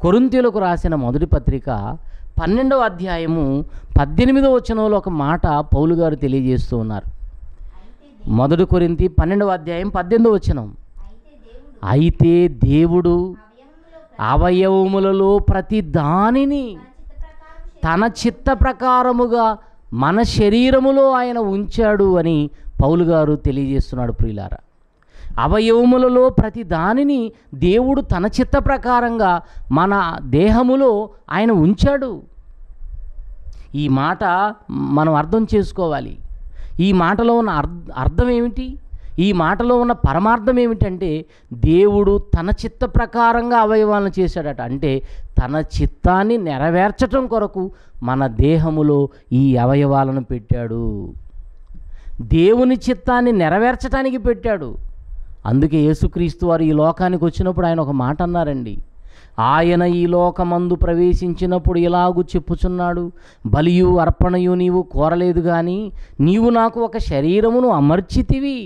కొరింతీలకు రాసిన మొదటి పత్రిక పన్నెండవ అధ్యాయము పద్దెనిమిదవ వచనంలో ఒక మాట పౌలు గారు తెలియజేస్తూ ఉన్నారు మొదటి కొరింతి పన్నెండవ అధ్యాయం పద్దెనిమిది వచ్చిన అయితే దేవుడు అవయవములలో ప్రతి దానిని తన చిత్త ప్రకారముగా మన శరీరములో ఆయన ఉంచాడు అని పౌలు గారు తెలియజేస్తున్నాడు ప్రియులారా అవయవములలో ప్రతి దానిని దేవుడు తన చిత్త ప్రకారంగా మన దేహములో ఆయన ఉంచాడు ఈ మాట మనం అర్థం చేసుకోవాలి ఈ మాటలో ఉన్న అర్థం ఏమిటి ఈ మాటలో ఉన్న పరమార్థం ఏమిటంటే దేవుడు తన చిత్త ప్రకారంగా అవయవాలను చేశాడట అంటే తన చిత్తాన్ని నెరవేర్చటం కొరకు మన దేహములో ఈ అవయవాలను పెట్టాడు దేవుని చిత్తాన్ని నెరవేర్చటానికి పెట్టాడు అందుకే యేసుక్రీస్తు వారు ఈ లోకానికి వచ్చినప్పుడు ఆయన ఒక మాట అన్నారండి ఆయన ఈ లోకమందు ప్రవేశించినప్పుడు ఇలాగు చెప్పుచున్నాడు బలియు అర్పణయు నీవు కోరలేదు కానీ నీవు నాకు ఒక శరీరమును అమర్చితివి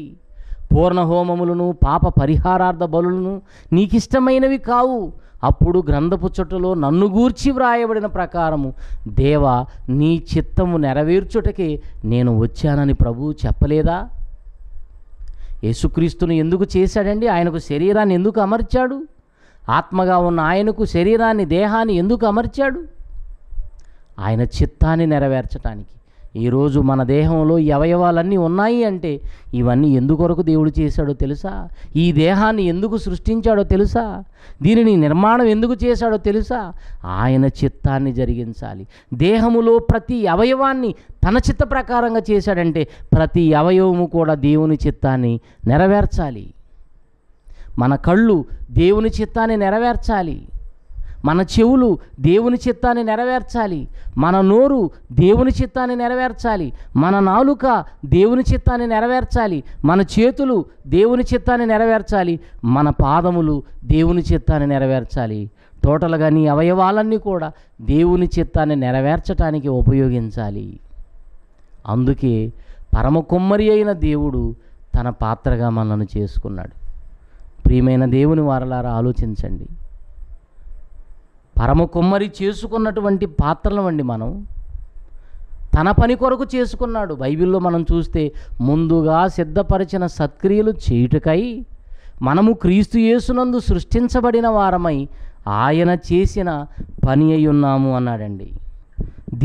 పూర్ణ హోమములను పాప పరిహారార్థ బలులను నీకిష్టమైనవి కావు అప్పుడు గ్రంథపు చుట్టలో నన్ను గూర్చి వ్రాయబడిన ప్రకారము దేవ నీ చిత్తము నెరవేర్చుటకే నేను వచ్చానని ప్రభువు చెప్పలేదా యేసుక్రీస్తును ఎందుకు చేశాడండి ఆయనకు శరీరాన్ని ఎందుకు అమర్చాడు ఆత్మగా ఉన్న ఆయనకు శరీరాన్ని దేహాన్ని ఎందుకు అమర్చాడు ఆయన చిత్తాన్ని నెరవేర్చడానికి ఈరోజు మన దేహంలో ఈ అవయవాలన్నీ ఉన్నాయి అంటే ఇవన్నీ ఎందుకొరకు దేవుడు చేశాడో తెలుసా ఈ దేహాన్ని ఎందుకు సృష్టించాడో తెలుసా దీనిని నిర్మాణం ఎందుకు చేశాడో తెలుసా ఆయన చిత్తాన్ని జరిగించాలి దేహములో ప్రతి అవయవాన్ని తన చిత్త ప్రకారంగా చేశాడంటే ప్రతి అవయవము కూడా దేవుని చిత్తాన్ని నెరవేర్చాలి మన కళ్ళు దేవుని చిత్తాన్ని నెరవేర్చాలి మన చెవులు దేవుని చిత్తాన్ని నెరవేర్చాలి మన నోరు దేవుని చిత్తాన్ని నెరవేర్చాలి మన నాలుక దేవుని చిత్తాన్ని నెరవేర్చాలి మన చేతులు దేవుని చిత్తాన్ని నెరవేర్చాలి మన పాదములు దేవుని చిత్తాన్ని నెరవేర్చాలి టోటల్గా నీ అవయవాలన్నీ కూడా దేవుని చిత్తాన్ని నెరవేర్చటానికి ఉపయోగించాలి అందుకే పరమ కుమ్మరి అయిన దేవుడు తన పాత్రగా మనల్ని చేసుకున్నాడు ప్రియమైన దేవుని వారలారా ఆలోచించండి పరమ కుమ్మరి చేసుకున్నటువంటి పాత్రలం అండి మనం తన పని కొరకు చేసుకున్నాడు బైబిల్లో మనం చూస్తే ముందుగా సిద్ధపరిచిన సత్క్రియలు చేయుటకై మనము క్రీస్తు యేసునందు సృష్టించబడిన వారమై ఆయన చేసిన పని అయి ఉన్నాము అన్నాడండి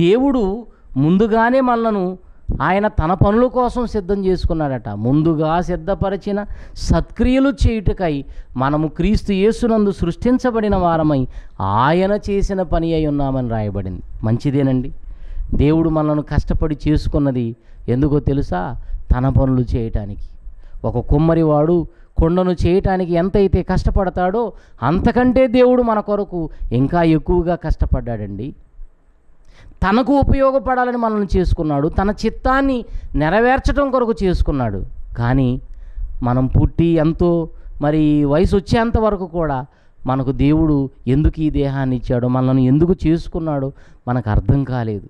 దేవుడు ముందుగానే మనలను ఆయన తన పనుల కోసం సిద్ధం చేసుకున్నాడట ముందుగా సిద్ధపరిచిన సత్క్రియలు చేయుటకై మనము క్రీస్తు యేసునందు సృష్టించబడిన వారమై ఆయన చేసిన పని అయి ఉన్నామని రాయబడింది మంచిదేనండి దేవుడు మనల్ని కష్టపడి చేసుకున్నది ఎందుకో తెలుసా తన పనులు చేయటానికి ఒక కుమ్మరివాడు కొండను చేయటానికి ఎంతైతే కష్టపడతాడో అంతకంటే దేవుడు మన కొరకు ఇంకా ఎక్కువగా కష్టపడ్డాడండి తనకు ఉపయోగపడాలని మనల్ని చేసుకున్నాడు తన చిత్తాన్ని నెరవేర్చడం కొరకు చేసుకున్నాడు కానీ మనం పుట్టి ఎంతో మరి వయసు వచ్చేంత వరకు కూడా మనకు దేవుడు ఎందుకు ఈ దేహాన్ని ఇచ్చాడో మనల్ని ఎందుకు చేసుకున్నాడో మనకు అర్థం కాలేదు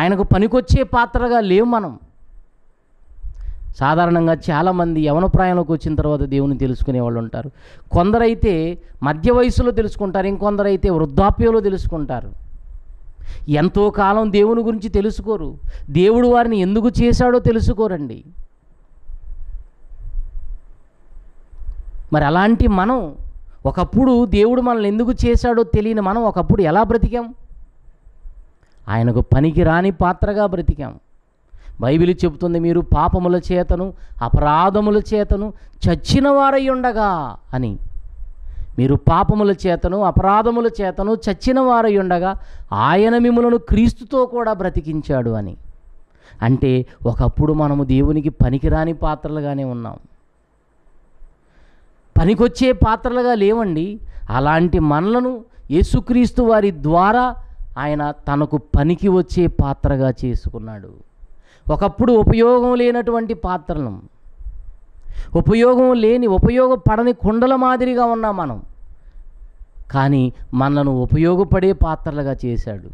ఆయనకు పనికొచ్చే పాత్రగా లేవు మనం సాధారణంగా చాలామంది యవన ప్రాయంలోకి వచ్చిన తర్వాత దేవుని తెలుసుకునే వాళ్ళు ఉంటారు కొందరైతే మధ్య వయసులో తెలుసుకుంటారు ఇంకొందరైతే వృద్ధాప్యంలో తెలుసుకుంటారు ఎంతో కాలం దేవుని గురించి తెలుసుకోరు దేవుడు వారిని ఎందుకు చేశాడో తెలుసుకోరండి మరి అలాంటి మనం ఒకప్పుడు దేవుడు మనల్ని ఎందుకు చేశాడో తెలియని మనం ఒకప్పుడు ఎలా బ్రతికాం ఆయనకు పనికి రాని పాత్రగా బ్రతికాం బైబిల్ చెబుతుంది మీరు పాపముల చేతను అపరాధముల చేతను చచ్చిన వారై ఉండగా అని మీరు పాపముల చేతను అపరాధముల చేతను చచ్చిన వారై ఉండగా ఆయన మిమ్మలను క్రీస్తుతో కూడా బ్రతికించాడు అని అంటే ఒకప్పుడు మనము దేవునికి పనికిరాని పాత్రలుగానే ఉన్నాం పనికొచ్చే పాత్రలుగా లేవండి అలాంటి మనలను యేసుక్రీస్తు వారి ద్వారా ఆయన తనకు పనికి వచ్చే పాత్రగా చేసుకున్నాడు ఒకప్పుడు ఉపయోగం లేనటువంటి పాత్రలను ఉపయోగం లేని ఉపయోగపడని కుండల మాదిరిగా ఉన్నాం మనం కానీ మనను ఉపయోగపడే పాత్రలుగా చేశాడు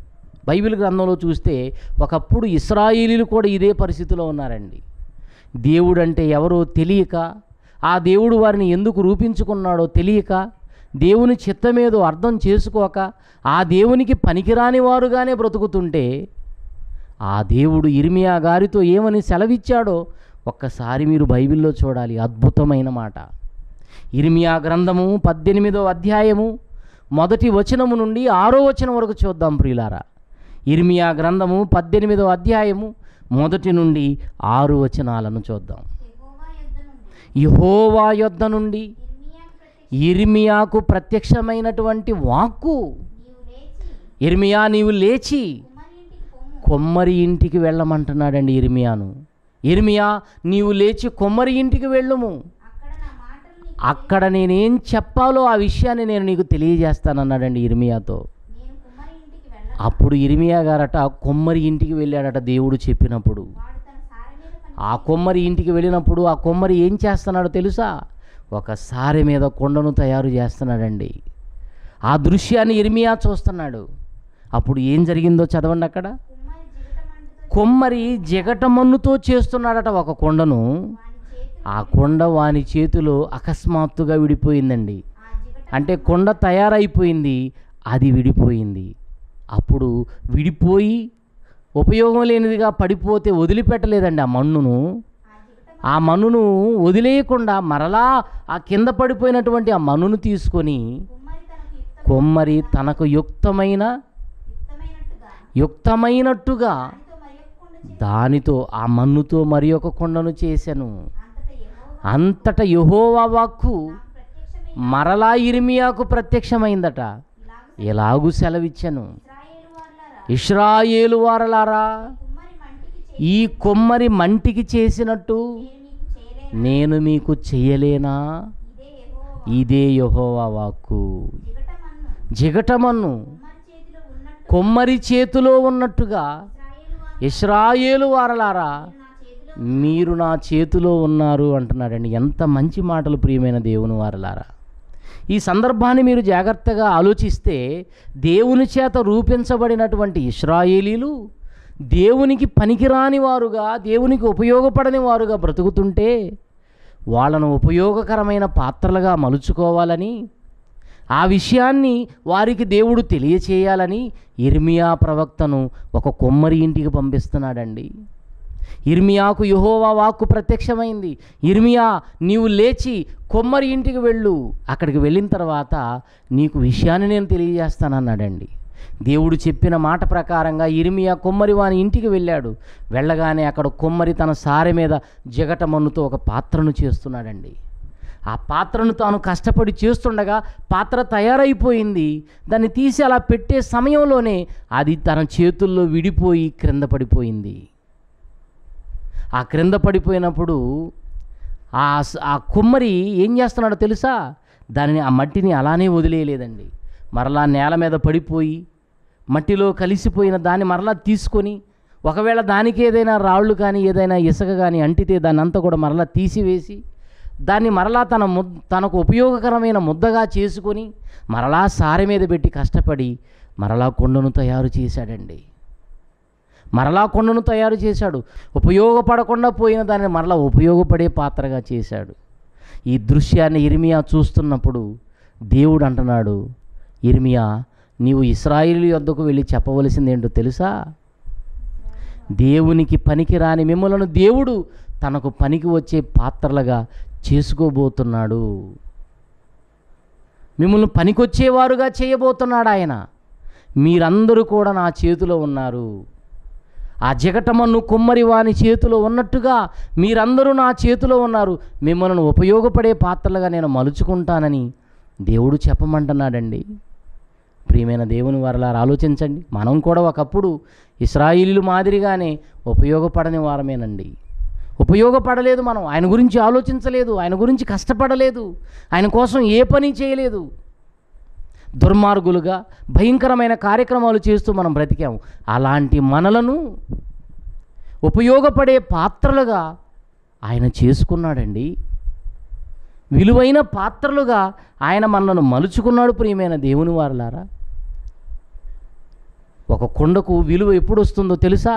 బైబిల్ గ్రంథంలో చూస్తే ఒకప్పుడు ఇస్రాయిలీలు కూడా ఇదే పరిస్థితిలో ఉన్నారండి దేవుడు అంటే ఎవరో తెలియక ఆ దేవుడు వారిని ఎందుకు రూపించుకున్నాడో తెలియక దేవుని చిత్తమేదో అర్థం చేసుకోక ఆ దేవునికి పనికిరాని వారుగానే బ్రతుకుతుంటే ఆ దేవుడు ఇర్మియా గారితో ఏమని సెలవిచ్చాడో ఒక్కసారి మీరు బైబిల్లో చూడాలి అద్భుతమైన మాట ఇర్మియా గ్రంథము పద్దెనిమిదో అధ్యాయము మొదటి వచనము నుండి ఆరో వచనం వరకు చూద్దాం ప్రియులారా ఇర్మియా గ్రంథము పద్దెనిమిదవ అధ్యాయము మొదటి నుండి ఆరు వచనాలను చూద్దాం యహోవా యొద్ధ నుండి ఇర్మియాకు ప్రత్యక్షమైనటువంటి వాక్కు ఇర్మియా నీవు లేచి కొమ్మరి ఇంటికి వెళ్ళమంటున్నాడండి ఇర్మియాను ఇర్మియా నీవు లేచి కొమ్మరి ఇంటికి వెళ్ళుము అక్కడ నేనేం చెప్పాలో ఆ విషయాన్ని నేను నీకు తెలియజేస్తానన్నాడండి ఇర్మియాతో అప్పుడు ఇర్మియా గారట కొమ్మరి ఇంటికి వెళ్ళాడట దేవుడు చెప్పినప్పుడు ఆ కొమ్మరి ఇంటికి వెళ్ళినప్పుడు ఆ కొమ్మరి ఏం చేస్తున్నాడో తెలుసా ఒక సారి మీద కొండను తయారు చేస్తున్నాడండి ఆ దృశ్యాన్ని ఇర్మియా చూస్తున్నాడు అప్పుడు ఏం జరిగిందో చదవండి అక్కడ కొమ్మరి జగటమన్నుతో చేస్తున్నాడట ఒక కొండను ఆ కుండ వాని చేతిలో అకస్మాత్తుగా విడిపోయిందండి అంటే కుండ తయారైపోయింది అది విడిపోయింది అప్పుడు విడిపోయి ఉపయోగం లేనిదిగా పడిపోతే వదిలిపెట్టలేదండి ఆ మన్నును ఆ మన్నును వదిలేయకుండా మరలా ఆ కింద పడిపోయినటువంటి ఆ మన్నును తీసుకొని కొమ్మరి తనకు యుక్తమైన యుక్తమైనట్టుగా దానితో ఆ మన్నుతో మరి ఒక కొండను చేశాను అంతట యహోవా వాక్కు మరలా ఇర్మియాకు ప్రత్యక్షమైందట ఎలాగూ సెలవిచ్చాను ఇష్రాయేలు వారలారా ఈ కొమ్మరి మంటికి చేసినట్టు నేను మీకు చేయలేనా ఇదే యహోవా వాక్కు జిగటమన్ను కొమ్మరి చేతిలో ఉన్నట్టుగా ఇస్రాయేలు వారలారా మీరు నా చేతిలో ఉన్నారు అంటున్నాడండి ఎంత మంచి మాటలు ప్రియమైన దేవుని వారలారా ఈ సందర్భాన్ని మీరు జాగ్రత్తగా ఆలోచిస్తే దేవుని చేత రూపించబడినటువంటి ఇస్రాయేలీలు దేవునికి పనికిరాని వారుగా దేవునికి ఉపయోగపడని వారుగా బ్రతుకుతుంటే వాళ్ళను ఉపయోగకరమైన పాత్రలుగా మలుచుకోవాలని ఆ విషయాన్ని వారికి దేవుడు తెలియచేయాలని ఇర్మియా ప్రవక్తను ఒక కొమ్మరి ఇంటికి పంపిస్తున్నాడండి ఇర్మియాకు యహోవా వాక్కు ప్రత్యక్షమైంది ఇర్మియా నీవు లేచి కొమ్మరి ఇంటికి వెళ్ళు అక్కడికి వెళ్ళిన తర్వాత నీకు విషయాన్ని నేను తెలియజేస్తానన్నాడండి దేవుడు చెప్పిన మాట ప్రకారంగా ఇరిమియా కొమ్మరి వాని ఇంటికి వెళ్ళాడు వెళ్ళగానే అక్కడ కొమ్మరి తన సారె మీద జగట మన్నుతో ఒక పాత్రను చేస్తున్నాడండి ఆ పాత్రను తాను కష్టపడి చేస్తుండగా పాత్ర తయారైపోయింది దాన్ని తీసి అలా పెట్టే సమయంలోనే అది తన చేతుల్లో విడిపోయి క్రింద పడిపోయింది ఆ క్రింద పడిపోయినప్పుడు ఆ ఆ కుమ్మరి ఏం చేస్తున్నాడో తెలుసా దానిని ఆ మట్టిని అలానే వదిలేయలేదండి మరలా నేల మీద పడిపోయి మట్టిలో కలిసిపోయిన దాన్ని మరలా తీసుకొని ఒకవేళ దానికి ఏదైనా రాళ్ళు కానీ ఏదైనా ఇసుక కానీ అంటితే దాన్ని అంతా కూడా మరలా తీసివేసి దాన్ని మరలా తన ము తనకు ఉపయోగకరమైన ముద్దగా చేసుకొని మరలా సారి మీద పెట్టి కష్టపడి మరలా కొండను తయారు చేశాడండి మరలా కొండను తయారు చేశాడు ఉపయోగపడకుండా పోయిన దాన్ని మరలా ఉపయోగపడే పాత్రగా చేశాడు ఈ దృశ్యాన్ని ఇరిమియా చూస్తున్నప్పుడు దేవుడు అంటున్నాడు ఇరిమియా నీవు ఇస్రాయిల్ యొద్దకు వెళ్ళి చెప్పవలసింది ఏంటో తెలుసా దేవునికి పనికిరాని మిమ్మలను దేవుడు తనకు పనికి వచ్చే పాత్రలుగా చేసుకోబోతున్నాడు మిమ్మల్ని పనికొచ్చేవారుగా చేయబోతున్నాడు ఆయన మీరందరూ కూడా నా చేతిలో ఉన్నారు ఆ జగటమన్ను కుమ్మరి వాని చేతిలో ఉన్నట్టుగా మీరందరూ నా చేతిలో ఉన్నారు మిమ్మల్ని ఉపయోగపడే పాత్రలుగా నేను మలుచుకుంటానని దేవుడు చెప్పమంటున్నాడండి ప్రియమైన దేవుని వారిలా ఆలోచించండి మనం కూడా ఒకప్పుడు ఇస్రాయిలు మాదిరిగానే ఉపయోగపడని వారమేనండి ఉపయోగపడలేదు మనం ఆయన గురించి ఆలోచించలేదు ఆయన గురించి కష్టపడలేదు ఆయన కోసం ఏ పని చేయలేదు దుర్మార్గులుగా భయంకరమైన కార్యక్రమాలు చేస్తూ మనం బ్రతికాము అలాంటి మనలను ఉపయోగపడే పాత్రలుగా ఆయన చేసుకున్నాడండి విలువైన పాత్రలుగా ఆయన మనలను మలుచుకున్నాడు ప్రియమైన దేవుని వారలారా ఒక కొండకు విలువ ఎప్పుడు వస్తుందో తెలుసా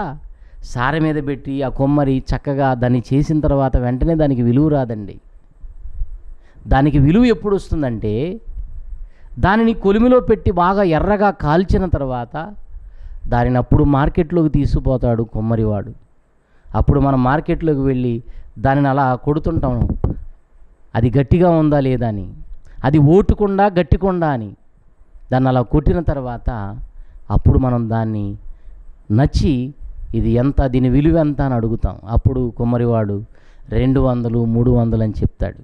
సార మీద పెట్టి ఆ కొమ్మరి చక్కగా దాన్ని చేసిన తర్వాత వెంటనే దానికి విలువ రాదండి దానికి విలువ ఎప్పుడు వస్తుందంటే దానిని కొలిమిలో పెట్టి బాగా ఎర్రగా కాల్చిన తర్వాత దానిని అప్పుడు మార్కెట్లోకి తీసుకుపోతాడు కొమ్మరివాడు అప్పుడు మనం మార్కెట్లోకి వెళ్ళి దానిని అలా కొడుతుంటాము అది గట్టిగా ఉందా లేదా అని అది ఓటుకుండా గట్టికుండా అని దాన్ని అలా కొట్టిన తర్వాత అప్పుడు మనం దాన్ని నచ్చి ఇది ఎంత దీని విలువ ఎంత అని అడుగుతాం అప్పుడు కొమ్మరివాడు రెండు వందలు మూడు వందలు అని చెప్తాడు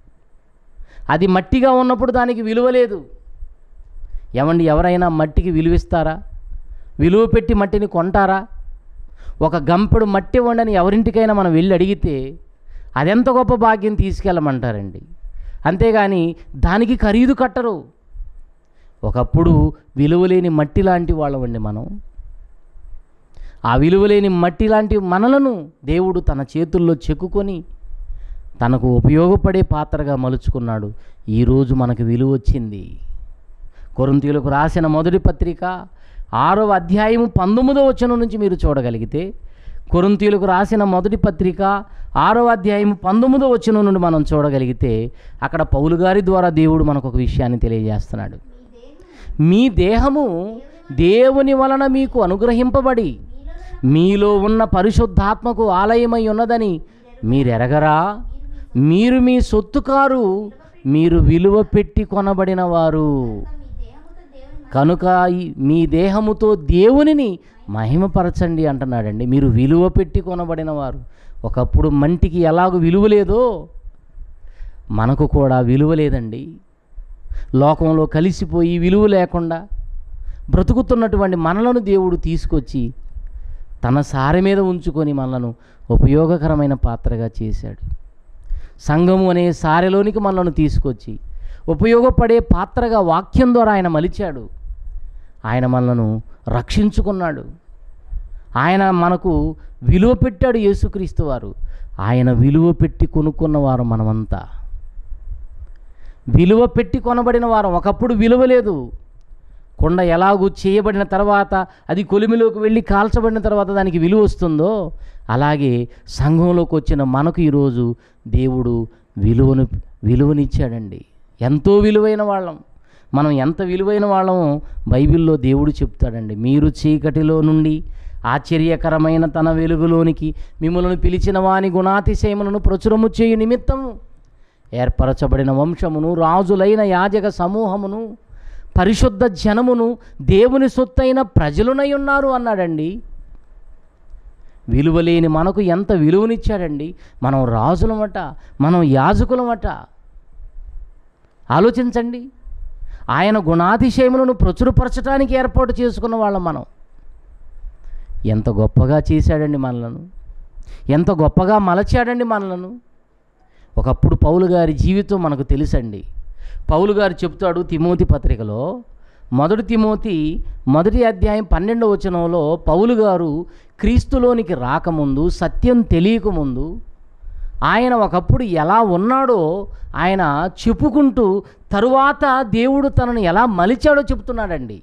అది మట్టిగా ఉన్నప్పుడు దానికి విలువ లేదు ఏమండి ఎవరైనా మట్టికి విలువిస్తారా విలువ పెట్టి మట్టిని కొంటారా ఒక గంపెడు మట్టి వండని ఎవరింటికైనా మనం వెళ్ళి అడిగితే అదెంత గొప్ప భాగ్యం తీసుకెళ్ళమంటారండి అంతేగాని దానికి ఖరీదు కట్టరు ఒకప్పుడు విలువలేని మట్టి లాంటి వాళ్ళమండి మనం ఆ విలువలేని మట్టి లాంటి మనలను దేవుడు తన చేతుల్లో చెక్కుకొని తనకు ఉపయోగపడే పాత్రగా మలుచుకున్నాడు ఈరోజు మనకు విలువ వచ్చింది కొరంతీలకు రాసిన మొదటి పత్రిక ఆరవ అధ్యాయము పంతొమ్మిదవ వచనం నుంచి మీరు చూడగలిగితే కొరంతీలకు రాసిన మొదటి పత్రిక ఆరవ అధ్యాయం పంతొమ్మిదో వచనం నుండి మనం చూడగలిగితే అక్కడ పౌలు గారి ద్వారా దేవుడు మనకు ఒక విషయాన్ని తెలియజేస్తున్నాడు మీ దేహము దేవుని వలన మీకు అనుగ్రహింపబడి మీలో ఉన్న పరిశుద్ధాత్మకు ఆలయమై ఉన్నదని మీరెరగరా మీరు మీ సొత్తుకారు మీరు విలువ పెట్టి కొనబడిన వారు కనుక మీ దేహముతో దేవునిని మహిమపరచండి అంటున్నాడండి మీరు విలువ పెట్టి కొనబడిన వారు ఒకప్పుడు మంటికి ఎలాగ విలువ లేదో మనకు కూడా విలువ లేదండి లోకంలో కలిసిపోయి విలువ లేకుండా బ్రతుకుతున్నటువంటి మనలను దేవుడు తీసుకొచ్చి తన సారి మీద ఉంచుకొని మనలను ఉపయోగకరమైన పాత్రగా చేశాడు సంఘము అనే సారెలోనికి మనలను తీసుకొచ్చి ఉపయోగపడే పాత్రగా వాక్యం ద్వారా ఆయన మలిచాడు ఆయన మనను రక్షించుకున్నాడు ఆయన మనకు విలువ పెట్టాడు యేసుక్రీస్తు వారు ఆయన విలువ పెట్టి కొనుక్కున్నవారు మనమంతా విలువ పెట్టి కొనబడిన వారు ఒకప్పుడు విలువ లేదు కొండ ఎలాగూ చేయబడిన తర్వాత అది కొలిమిలోకి వెళ్ళి కాల్చబడిన తర్వాత దానికి విలువ వస్తుందో అలాగే సంఘంలోకి వచ్చిన మనకు ఈరోజు దేవుడు విలువను విలువనిచ్చాడండి ఎంతో విలువైన వాళ్ళం మనం ఎంత విలువైన వాళ్ళమో బైబిల్లో దేవుడు చెప్తాడండి మీరు చీకటిలో నుండి ఆశ్చర్యకరమైన తన వెలుగులోనికి మిమ్మల్ని పిలిచిన వాని గుణాతిశయములను ప్రచురము చేయు నిమిత్తము ఏర్పరచబడిన వంశమును రాజులైన యాజక సమూహమును పరిశుద్ధ జనమును దేవుని సొత్తైన ప్రజలునై ఉన్నారు అన్నాడండి విలువలేని మనకు ఎంత విలువనిచ్చాడండి మనం రాజులమట మనం యాజకులమట ఆలోచించండి ఆయన గుణాతిశయములను ప్రచురపరచడానికి ఏర్పాటు చేసుకున్న వాళ్ళం మనం ఎంత గొప్పగా చేశాడండి మనలను ఎంత గొప్పగా మలచాడండి మనలను ఒకప్పుడు పౌలు గారి జీవితం మనకు తెలుసండి పౌలు గారు చెప్తాడు తిమోతి పత్రికలో మొదటి తిమోతి మొదటి అధ్యాయం పన్నెండవ వచనంలో పౌలు గారు క్రీస్తులోనికి రాకముందు సత్యం తెలియకముందు ఆయన ఒకప్పుడు ఎలా ఉన్నాడో ఆయన చెప్పుకుంటూ తరువాత దేవుడు తనను ఎలా మలిచాడో చెప్తున్నాడండి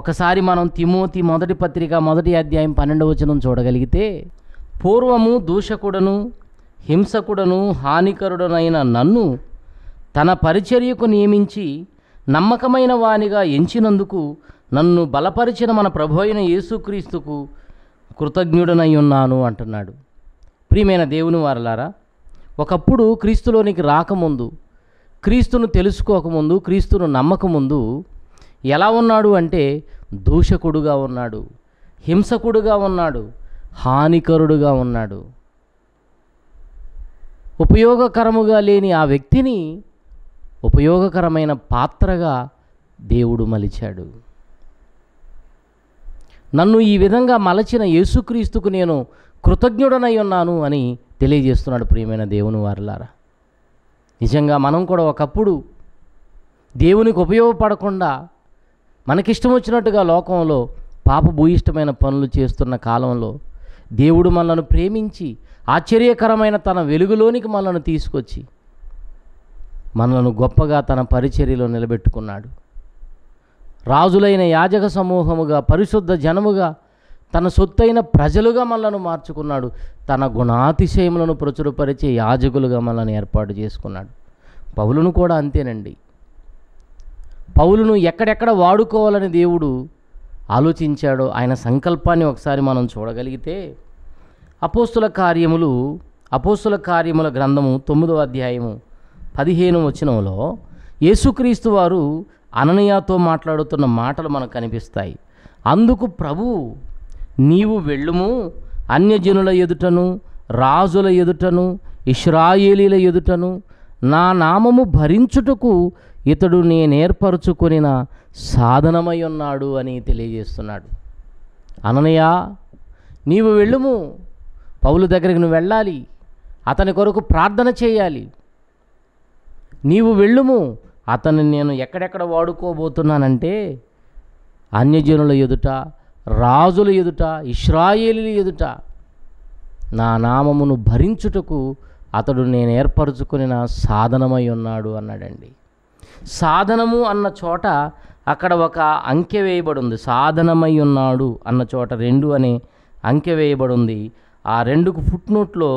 ఒకసారి మనం తిమోతి మొదటి పత్రిక మొదటి అధ్యాయం పన్నెండవ వచనం చూడగలిగితే పూర్వము దూషకుడను హింసకుడను హానికరుడనైన నన్ను తన పరిచర్యకు నియమించి నమ్మకమైన వానిగా ఎంచినందుకు నన్ను బలపరిచిన మన ప్రభు అయిన యేసుక్రీస్తుకు కృతజ్ఞుడనై ఉన్నాను అంటున్నాడు ప్రియమైన దేవుని వారలారా ఒకప్పుడు క్రీస్తులోనికి రాకముందు క్రీస్తును తెలుసుకోకముందు క్రీస్తును నమ్మకముందు ఎలా ఉన్నాడు అంటే దూషకుడుగా ఉన్నాడు హింసకుడుగా ఉన్నాడు హానికరుడుగా ఉన్నాడు ఉపయోగకరముగా లేని ఆ వ్యక్తిని ఉపయోగకరమైన పాత్రగా దేవుడు మలిచాడు నన్ను ఈ విధంగా మలచిన యేసుక్రీస్తుకు నేను కృతజ్ఞుడనై ఉన్నాను అని తెలియజేస్తున్నాడు ప్రియమైన దేవుని వారిలారా నిజంగా మనం కూడా ఒకప్పుడు దేవునికి ఉపయోగపడకుండా మనకిష్టం వచ్చినట్టుగా లోకంలో పాపభూయిష్టమైన పనులు చేస్తున్న కాలంలో దేవుడు మనల్ని ప్రేమించి ఆశ్చర్యకరమైన తన వెలుగులోనికి మనల్ని తీసుకొచ్చి మనలను గొప్పగా తన పరిచర్యలో నిలబెట్టుకున్నాడు రాజులైన యాజక సమూహముగా పరిశుద్ధ జనముగా తన సొత్తైన ప్రజలుగా మనలను మార్చుకున్నాడు తన గుణాతిశయములను ప్రచురపరిచే యాజకులుగా మనల్ని ఏర్పాటు చేసుకున్నాడు పౌలును కూడా అంతేనండి పౌలును ఎక్కడెక్కడ వాడుకోవాలని దేవుడు ఆలోచించాడో ఆయన సంకల్పాన్ని ఒకసారి మనం చూడగలిగితే అపోస్తుల కార్యములు అపోస్తుల కార్యముల గ్రంథము తొమ్మిదవ అధ్యాయము పదిహేను వచనంలో యేసుక్రీస్తు వారు అననీయాతో మాట్లాడుతున్న మాటలు మనకు కనిపిస్తాయి అందుకు ప్రభువు నీవు వెళ్ళుము అన్యజనుల ఎదుటను రాజుల ఎదుటను ఇష్రాయేలీల ఎదుటను నా నామము భరించుటకు ఇతడు నేనేర్పరచుకొనిన సాధనమై ఉన్నాడు అని తెలియజేస్తున్నాడు అననయ నీవు వెళ్ళుము పౌలు దగ్గరికి నువ్వు వెళ్ళాలి అతని కొరకు ప్రార్థన చేయాలి నీవు వెళ్ళుము అతను నేను ఎక్కడెక్కడ వాడుకోబోతున్నానంటే అన్యజనుల ఎదుట రాజుల ఎదుట ఇస్రాయేలీల ఎదుట నా నామమును భరించుటకు అతడు నేను ఏర్పరచుకుని నా సాధనమై ఉన్నాడు అన్నాడండి సాధనము అన్న చోట అక్కడ ఒక అంకె వేయబడి ఉంది సాధనమై ఉన్నాడు అన్న చోట రెండు అనే అంకె వేయబడి ఉంది ఆ రెండుకు ఫుట్నోట్లో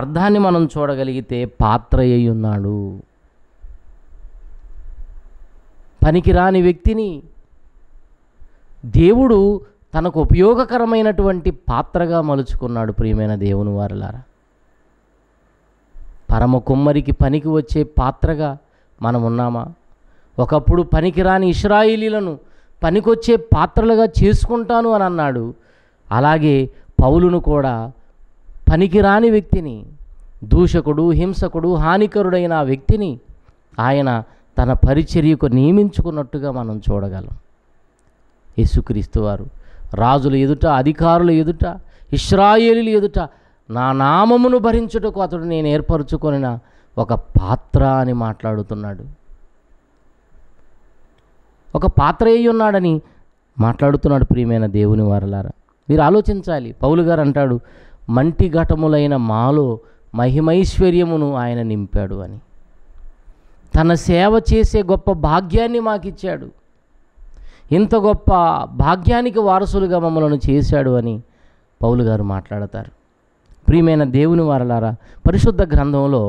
అర్థాన్ని మనం చూడగలిగితే పాత్ర అయి ఉన్నాడు పనికిరాని వ్యక్తిని దేవుడు తనకు ఉపయోగకరమైనటువంటి పాత్రగా మలుచుకున్నాడు ప్రియమైన దేవుని వారులారా పరమ కుమ్మరికి పనికి వచ్చే పాత్రగా మనం ఉన్నామా ఒకప్పుడు పనికిరాని ఇస్రాయిలీలను పనికొచ్చే పాత్రలుగా చేసుకుంటాను అని అన్నాడు అలాగే పౌలును కూడా పనికిరాని వ్యక్తిని దూషకుడు హింసకుడు హానికరుడైన వ్యక్తిని ఆయన తన పరిచర్యకు నియమించుకున్నట్టుగా మనం చూడగలం యేసుక్రీస్తు వారు రాజుల ఎదుట అధికారుల ఎదుట ఇస్రాయేలీల ఎదుట నా నామమును భరించుటకు అతడు నేను ఏర్పరచుకొనిన ఒక పాత్ర అని మాట్లాడుతున్నాడు ఒక పాత్ర అయి ఉన్నాడని మాట్లాడుతున్నాడు ప్రియమైన దేవుని వారలారా మీరు ఆలోచించాలి పౌలు గారు అంటాడు మంటి ఘటములైన మాలో మహిమైశ్వర్యమును ఆయన నింపాడు అని తన సేవ చేసే గొప్ప భాగ్యాన్ని మాకిచ్చాడు ఇంత గొప్ప భాగ్యానికి వారసులుగా మమ్మలను చేశాడు అని పౌలు గారు మాట్లాడతారు ప్రియమైన దేవుని వారలారా పరిశుద్ధ గ్రంథంలో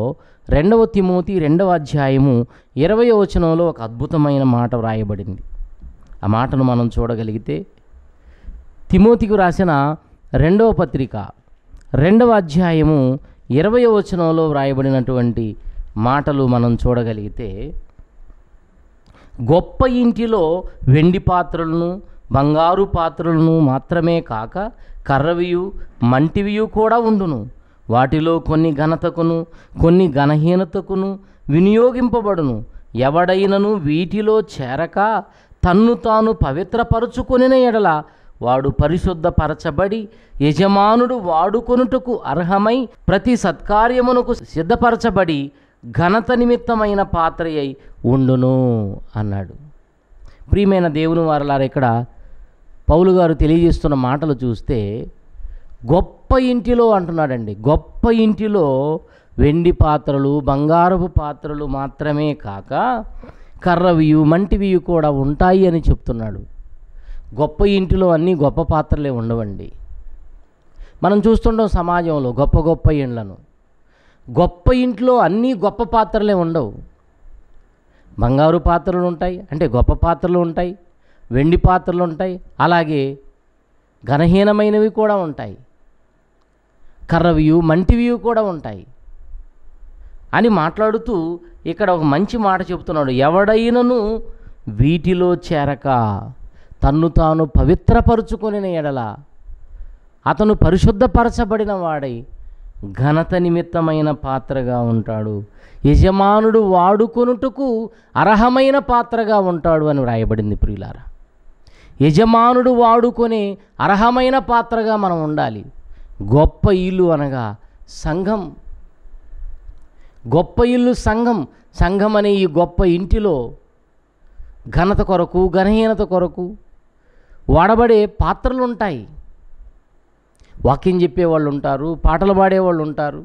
రెండవ తిమోతి రెండవ అధ్యాయము ఇరవై వచనంలో ఒక అద్భుతమైన మాట వ్రాయబడింది ఆ మాటను మనం చూడగలిగితే తిమోతికి రాసిన రెండవ పత్రిక రెండవ అధ్యాయము ఇరవై వచనంలో వ్రాయబడినటువంటి మాటలు మనం చూడగలిగితే గొప్ప ఇంటిలో వెండి పాత్రలను బంగారు పాత్రలను మాత్రమే కాక కర్రవియు మంటివియు కూడా ఉండును వాటిలో కొన్ని ఘనతకును కొన్ని ఘనహీనతకును వినియోగింపబడును ఎవడైనను వీటిలో చేరక తన్ను తాను పవిత్రపరుచుకొనిన ఎడల వాడు పరిశుద్ధపరచబడి యజమానుడు వాడుకొనుటకు అర్హమై ప్రతి సత్కార్యమునకు సిద్ధపరచబడి ఘనత నిమిత్తమైన పాత్ర అయి ఉండును అన్నాడు ప్రియమైన దేవుని వారలారు ఇక్కడ పౌలు గారు తెలియజేస్తున్న మాటలు చూస్తే గొప్ప ఇంటిలో అంటున్నాడండి గొప్ప ఇంటిలో వెండి పాత్రలు బంగారపు పాత్రలు మాత్రమే కాక కర్రవియు మంటివియు కూడా ఉంటాయి అని చెప్తున్నాడు గొప్ప ఇంటిలో అన్నీ గొప్ప పాత్రలే ఉండవండి మనం చూస్తుంటాం సమాజంలో గొప్ప గొప్ప ఇండ్లను గొప్ప ఇంట్లో అన్నీ గొప్ప పాత్రలే ఉండవు బంగారు పాత్రలు ఉంటాయి అంటే గొప్ప పాత్రలు ఉంటాయి వెండి పాత్రలు ఉంటాయి అలాగే ఘనహీనమైనవి కూడా ఉంటాయి కర్రవియు మంటివియు కూడా ఉంటాయి అని మాట్లాడుతూ ఇక్కడ ఒక మంచి మాట చెబుతున్నాడు ఎవడైనను వీటిలో చేరక తన్ను తాను పవిత్రపరుచుకుని ఎడల అతను పరిశుద్ధపరచబడిన వాడై ఘనత నిమిత్తమైన పాత్రగా ఉంటాడు యజమానుడు వాడుకొనుటకు అర్హమైన పాత్రగా ఉంటాడు అని వ్రాయబడింది ప్రియులారా యజమానుడు వాడుకొనే అర్హమైన పాత్రగా మనం ఉండాలి గొప్ప ఇల్లు అనగా సంఘం గొప్ప ఇల్లు సంఘం సంఘం అనే ఈ గొప్ప ఇంటిలో ఘనత కొరకు ఘనహీనత కొరకు వాడబడే పాత్రలు ఉంటాయి వాకింగ్ చెప్పేవాళ్ళు ఉంటారు పాటలు పాడేవాళ్ళు ఉంటారు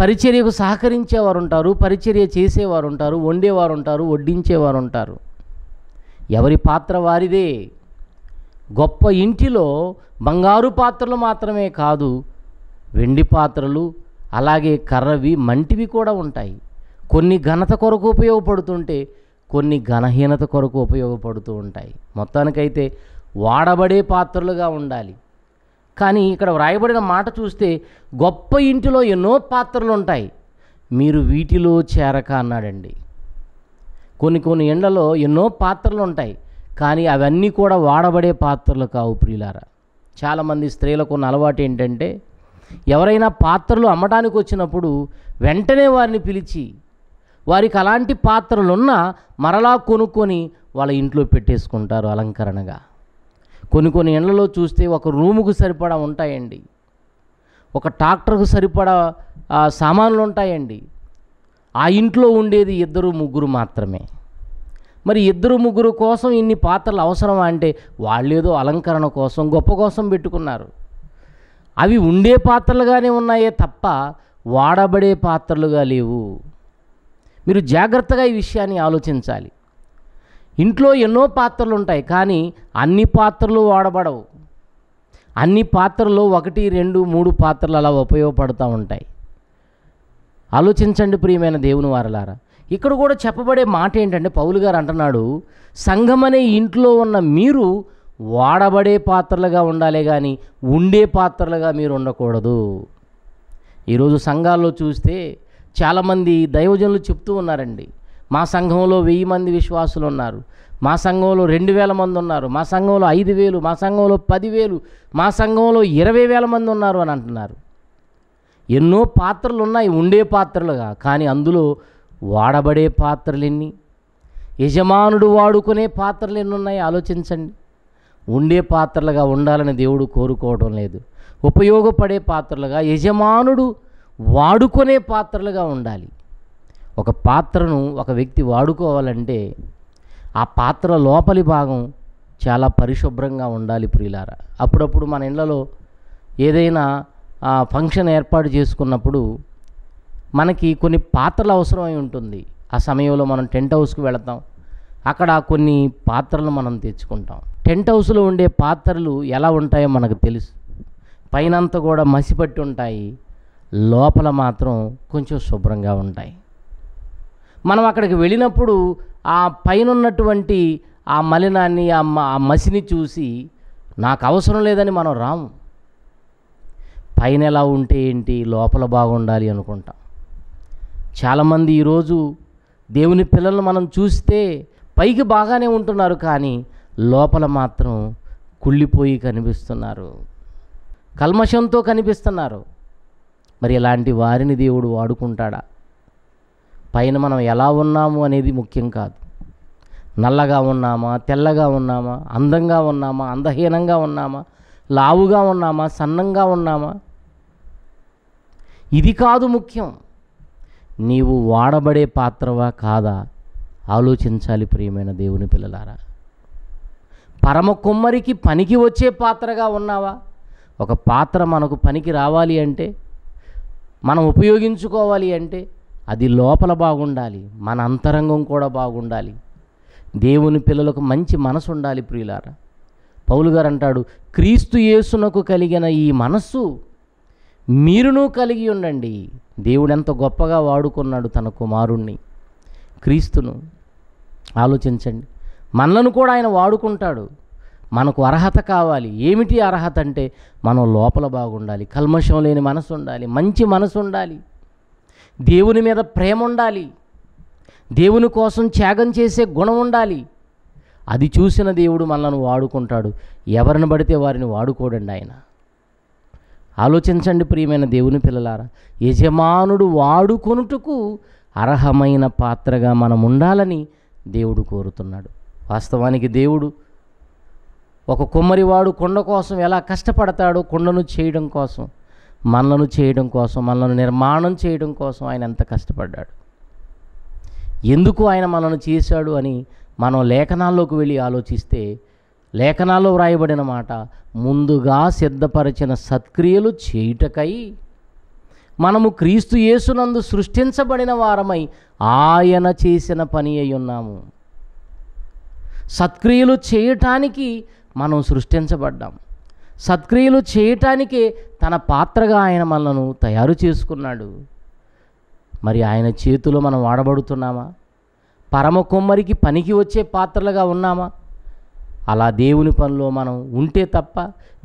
పరిచర్యకు సహకరించేవారు ఉంటారు పరిచర్య చేసేవారు ఉంటారు వండేవారు ఉంటారు వడ్డించేవారు ఉంటారు ఎవరి పాత్ర వారిదే గొప్ప ఇంటిలో బంగారు పాత్రలు మాత్రమే కాదు వెండి పాత్రలు అలాగే కర్రవి మంటివి కూడా ఉంటాయి కొన్ని ఘనత కొరకు ఉపయోగపడుతుంటే కొన్ని ఘనహీనత కొరకు ఉపయోగపడుతూ ఉంటాయి మొత్తానికైతే వాడబడే పాత్రలుగా ఉండాలి కానీ ఇక్కడ వ్రాయబడిన మాట చూస్తే గొప్ప ఇంటిలో ఎన్నో పాత్రలు ఉంటాయి మీరు వీటిలో చేరక అన్నాడండి కొన్ని కొన్ని ఎండలో ఎన్నో పాత్రలు ఉంటాయి కానీ అవన్నీ కూడా వాడబడే పాత్రలు కావు ప్రియులారా చాలామంది స్త్రీలకు ఉన్న అలవాటు ఏంటంటే ఎవరైనా పాత్రలు అమ్మడానికి వచ్చినప్పుడు వెంటనే వారిని పిలిచి వారికి అలాంటి పాత్రలున్నా మరలా కొనుక్కొని వాళ్ళ ఇంట్లో పెట్టేసుకుంటారు అలంకరణగా కొన్ని కొన్ని ఇళ్లలో చూస్తే ఒక రూముకు సరిపడా ఉంటాయండి ఒక ట్రాక్టర్కు సరిపడా సామాన్లు ఉంటాయండి ఆ ఇంట్లో ఉండేది ఇద్దరు ముగ్గురు మాత్రమే మరి ఇద్దరు ముగ్గురు కోసం ఇన్ని పాత్రలు అవసరమా అంటే వాళ్ళు ఏదో అలంకరణ కోసం గొప్ప కోసం పెట్టుకున్నారు అవి ఉండే పాత్రలుగానే ఉన్నాయే తప్ప వాడబడే పాత్రలుగా లేవు మీరు జాగ్రత్తగా ఈ విషయాన్ని ఆలోచించాలి ఇంట్లో ఎన్నో పాత్రలు ఉంటాయి కానీ అన్ని పాత్రలు వాడబడవు అన్ని పాత్రలు ఒకటి రెండు మూడు పాత్రలు అలా ఉపయోగపడుతూ ఉంటాయి ఆలోచించండి ప్రియమైన దేవుని వారలారా ఇక్కడ కూడా చెప్పబడే మాట ఏంటంటే పౌలు గారు అంటున్నాడు అనే ఇంట్లో ఉన్న మీరు వాడబడే పాత్రలుగా ఉండాలి కానీ ఉండే పాత్రలుగా మీరు ఉండకూడదు ఈరోజు సంఘాల్లో చూస్తే చాలామంది దైవజనులు చెప్తూ ఉన్నారండి మా సంఘంలో వెయ్యి మంది విశ్వాసులు ఉన్నారు మా సంఘంలో రెండు వేల మంది ఉన్నారు మా సంఘంలో ఐదు వేలు మా సంఘంలో పదివేలు మా సంఘంలో ఇరవై వేల మంది ఉన్నారు అని అంటున్నారు ఎన్నో పాత్రలు ఉన్నాయి ఉండే పాత్రలుగా కానీ అందులో వాడబడే ఎన్ని యజమానుడు వాడుకునే పాత్రలు ఎన్ని ఉన్నాయి ఆలోచించండి ఉండే పాత్రలుగా ఉండాలని దేవుడు కోరుకోవడం లేదు ఉపయోగపడే పాత్రలుగా యజమానుడు వాడుకునే పాత్రలుగా ఉండాలి ఒక పాత్రను ఒక వ్యక్తి వాడుకోవాలంటే ఆ పాత్ర లోపలి భాగం చాలా పరిశుభ్రంగా ఉండాలి ప్రియులారా అప్పుడప్పుడు మన ఇళ్లలో ఏదైనా ఫంక్షన్ ఏర్పాటు చేసుకున్నప్పుడు మనకి కొన్ని పాత్రలు అవసరమై ఉంటుంది ఆ సమయంలో మనం టెంట్ హౌస్కి వెళతాం అక్కడ కొన్ని పాత్రలు మనం తెచ్చుకుంటాం టెంట్ హౌస్లో ఉండే పాత్రలు ఎలా ఉంటాయో మనకు తెలుసు పైనంత కూడా మసిపట్టి ఉంటాయి లోపల మాత్రం కొంచెం శుభ్రంగా ఉంటాయి మనం అక్కడికి వెళ్ళినప్పుడు ఆ పైన ఉన్నటువంటి ఆ మలినాన్ని ఆ మసిని చూసి నాకు అవసరం లేదని మనం రాము పైన ఎలా ఉంటే ఏంటి లోపల బాగుండాలి అనుకుంటాం చాలామంది ఈరోజు దేవుని పిల్లలను మనం చూస్తే పైకి బాగానే ఉంటున్నారు కానీ లోపల మాత్రం కుళ్ళిపోయి కనిపిస్తున్నారు కల్మషంతో కనిపిస్తున్నారు మరి ఇలాంటి వారిని దేవుడు వాడుకుంటాడా పైన మనం ఎలా ఉన్నాము అనేది ముఖ్యం కాదు నల్లగా ఉన్నామా తెల్లగా ఉన్నామా అందంగా ఉన్నామా అందహీనంగా ఉన్నామా లావుగా ఉన్నామా సన్నంగా ఉన్నామా ఇది కాదు ముఖ్యం నీవు వాడబడే పాత్రవా కాదా ఆలోచించాలి ప్రియమైన దేవుని పిల్లలారా పరమ కుమ్మరికి పనికి వచ్చే పాత్రగా ఉన్నావా ఒక పాత్ర మనకు పనికి రావాలి అంటే మనం ఉపయోగించుకోవాలి అంటే అది లోపల బాగుండాలి మన అంతరంగం కూడా బాగుండాలి దేవుని పిల్లలకు మంచి మనసు ఉండాలి ప్రియులారా పౌలు గారు అంటాడు క్రీస్తు యేసునకు కలిగిన ఈ మనస్సు మీరును కలిగి ఉండండి దేవుడు ఎంత గొప్పగా వాడుకున్నాడు తన కుమారుణ్ణి క్రీస్తును ఆలోచించండి మనలను కూడా ఆయన వాడుకుంటాడు మనకు అర్హత కావాలి ఏమిటి అర్హత అంటే మనం లోపల బాగుండాలి కల్మషం లేని మనసు ఉండాలి మంచి మనసు ఉండాలి దేవుని మీద ప్రేమ ఉండాలి దేవుని కోసం త్యాగం చేసే గుణం ఉండాలి అది చూసిన దేవుడు మనల్ని వాడుకుంటాడు ఎవరిని పడితే వారిని వాడుకోడండి ఆయన ఆలోచించండి ప్రియమైన దేవుని పిల్లలారా యజమానుడు వాడుకొనుటకు అర్హమైన పాత్రగా మనం ఉండాలని దేవుడు కోరుతున్నాడు వాస్తవానికి దేవుడు ఒక కుమ్మరివాడు కొండ కోసం ఎలా కష్టపడతాడో కొండను చేయడం కోసం మనలను చేయడం కోసం మనలను నిర్మాణం చేయడం కోసం ఆయన ఎంత కష్టపడ్డాడు ఎందుకు ఆయన మనను చేశాడు అని మనం లేఖనాల్లోకి వెళ్ళి ఆలోచిస్తే లేఖనాల్లో వ్రాయబడిన మాట ముందుగా సిద్ధపరిచిన సత్క్రియలు చేయుటకై మనము క్రీస్తు యేసునందు సృష్టించబడిన వారమై ఆయన చేసిన పని అయి ఉన్నాము సత్క్రియలు చేయటానికి మనం సృష్టించబడ్డాం సత్క్రియలు చేయటానికి తన పాత్రగా ఆయన మనను తయారు చేసుకున్నాడు మరి ఆయన చేతిలో మనం వాడబడుతున్నామా పరమ కొమ్మరికి పనికి వచ్చే పాత్రలుగా ఉన్నామా అలా దేవుని పనులు మనం ఉంటే తప్ప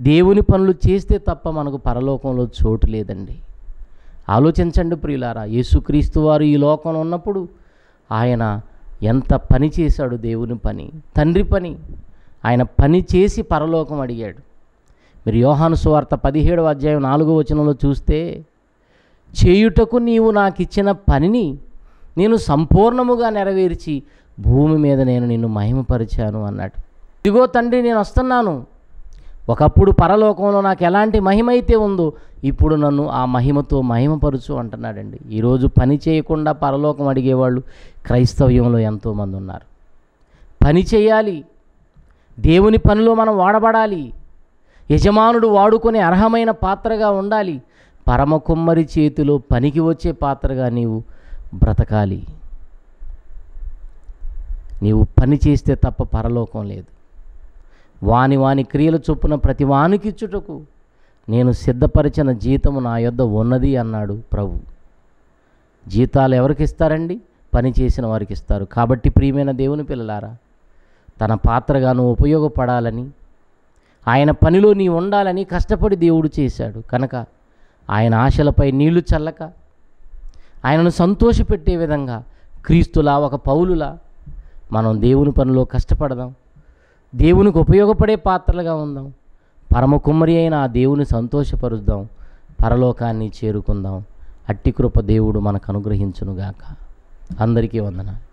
దేవుని పనులు చేస్తే తప్ప మనకు పరలోకంలో చోటు లేదండి ఆలోచించండి ప్రియులారా యేసుక్రీస్తు వారు ఈ లోకంలో ఉన్నప్పుడు ఆయన ఎంత పని చేశాడు దేవుని పని తండ్రి పని ఆయన పని చేసి పరలోకం అడిగాడు మరి యోహాను సువార్త పదిహేడవ అధ్యాయం నాలుగో వచనంలో చూస్తే చేయుటకు నీవు నాకు ఇచ్చిన పనిని నేను సంపూర్ణముగా నెరవేర్చి భూమి మీద నేను నిన్ను మహిమపరిచాను అన్నాడు ఇదిగో తండ్రి నేను వస్తున్నాను ఒకప్పుడు పరలోకంలో నాకు ఎలాంటి మహిమ అయితే ఉందో ఇప్పుడు నన్ను ఆ మహిమతో మహిమపరచు అంటున్నాడండి ఈరోజు పని చేయకుండా పరలోకం అడిగేవాళ్ళు క్రైస్తవ్యంలో ఎంతోమంది ఉన్నారు పని చేయాలి దేవుని పనిలో మనం వాడబడాలి యజమానుడు వాడుకునే అర్హమైన పాత్రగా ఉండాలి పరమ కుమ్మరి చేతిలో పనికి వచ్చే పాత్రగా నీవు బ్రతకాలి నీవు పని చేస్తే తప్ప పరలోకం లేదు వాని వాని క్రియలు చొప్పున ప్రతి వానికిచ్చుటకు నేను సిద్ధపరిచిన జీతము నా యొద్ద ఉన్నది అన్నాడు ప్రభు జీతాలు ఎవరికి ఇస్తారండి పని చేసిన వారికి ఇస్తారు కాబట్టి ప్రియమైన దేవుని పిల్లలారా తన పాత్రగాను ఉపయోగపడాలని ఆయన పనిలో నీ ఉండాలని కష్టపడి దేవుడు చేశాడు కనుక ఆయన ఆశలపై నీళ్లు చల్లక ఆయనను సంతోషపెట్టే విధంగా క్రీస్తులా ఒక పౌలులా మనం దేవుని పనిలో కష్టపడదాం దేవునికి ఉపయోగపడే పాత్రలుగా ఉందాం పరమ కుమ్మరి అయిన ఆ దేవుని సంతోషపరుద్దాం పరలోకాన్ని చేరుకుందాం అట్టి కృప దేవుడు మనకు అనుగ్రహించునుగాక అందరికీ వందనాలు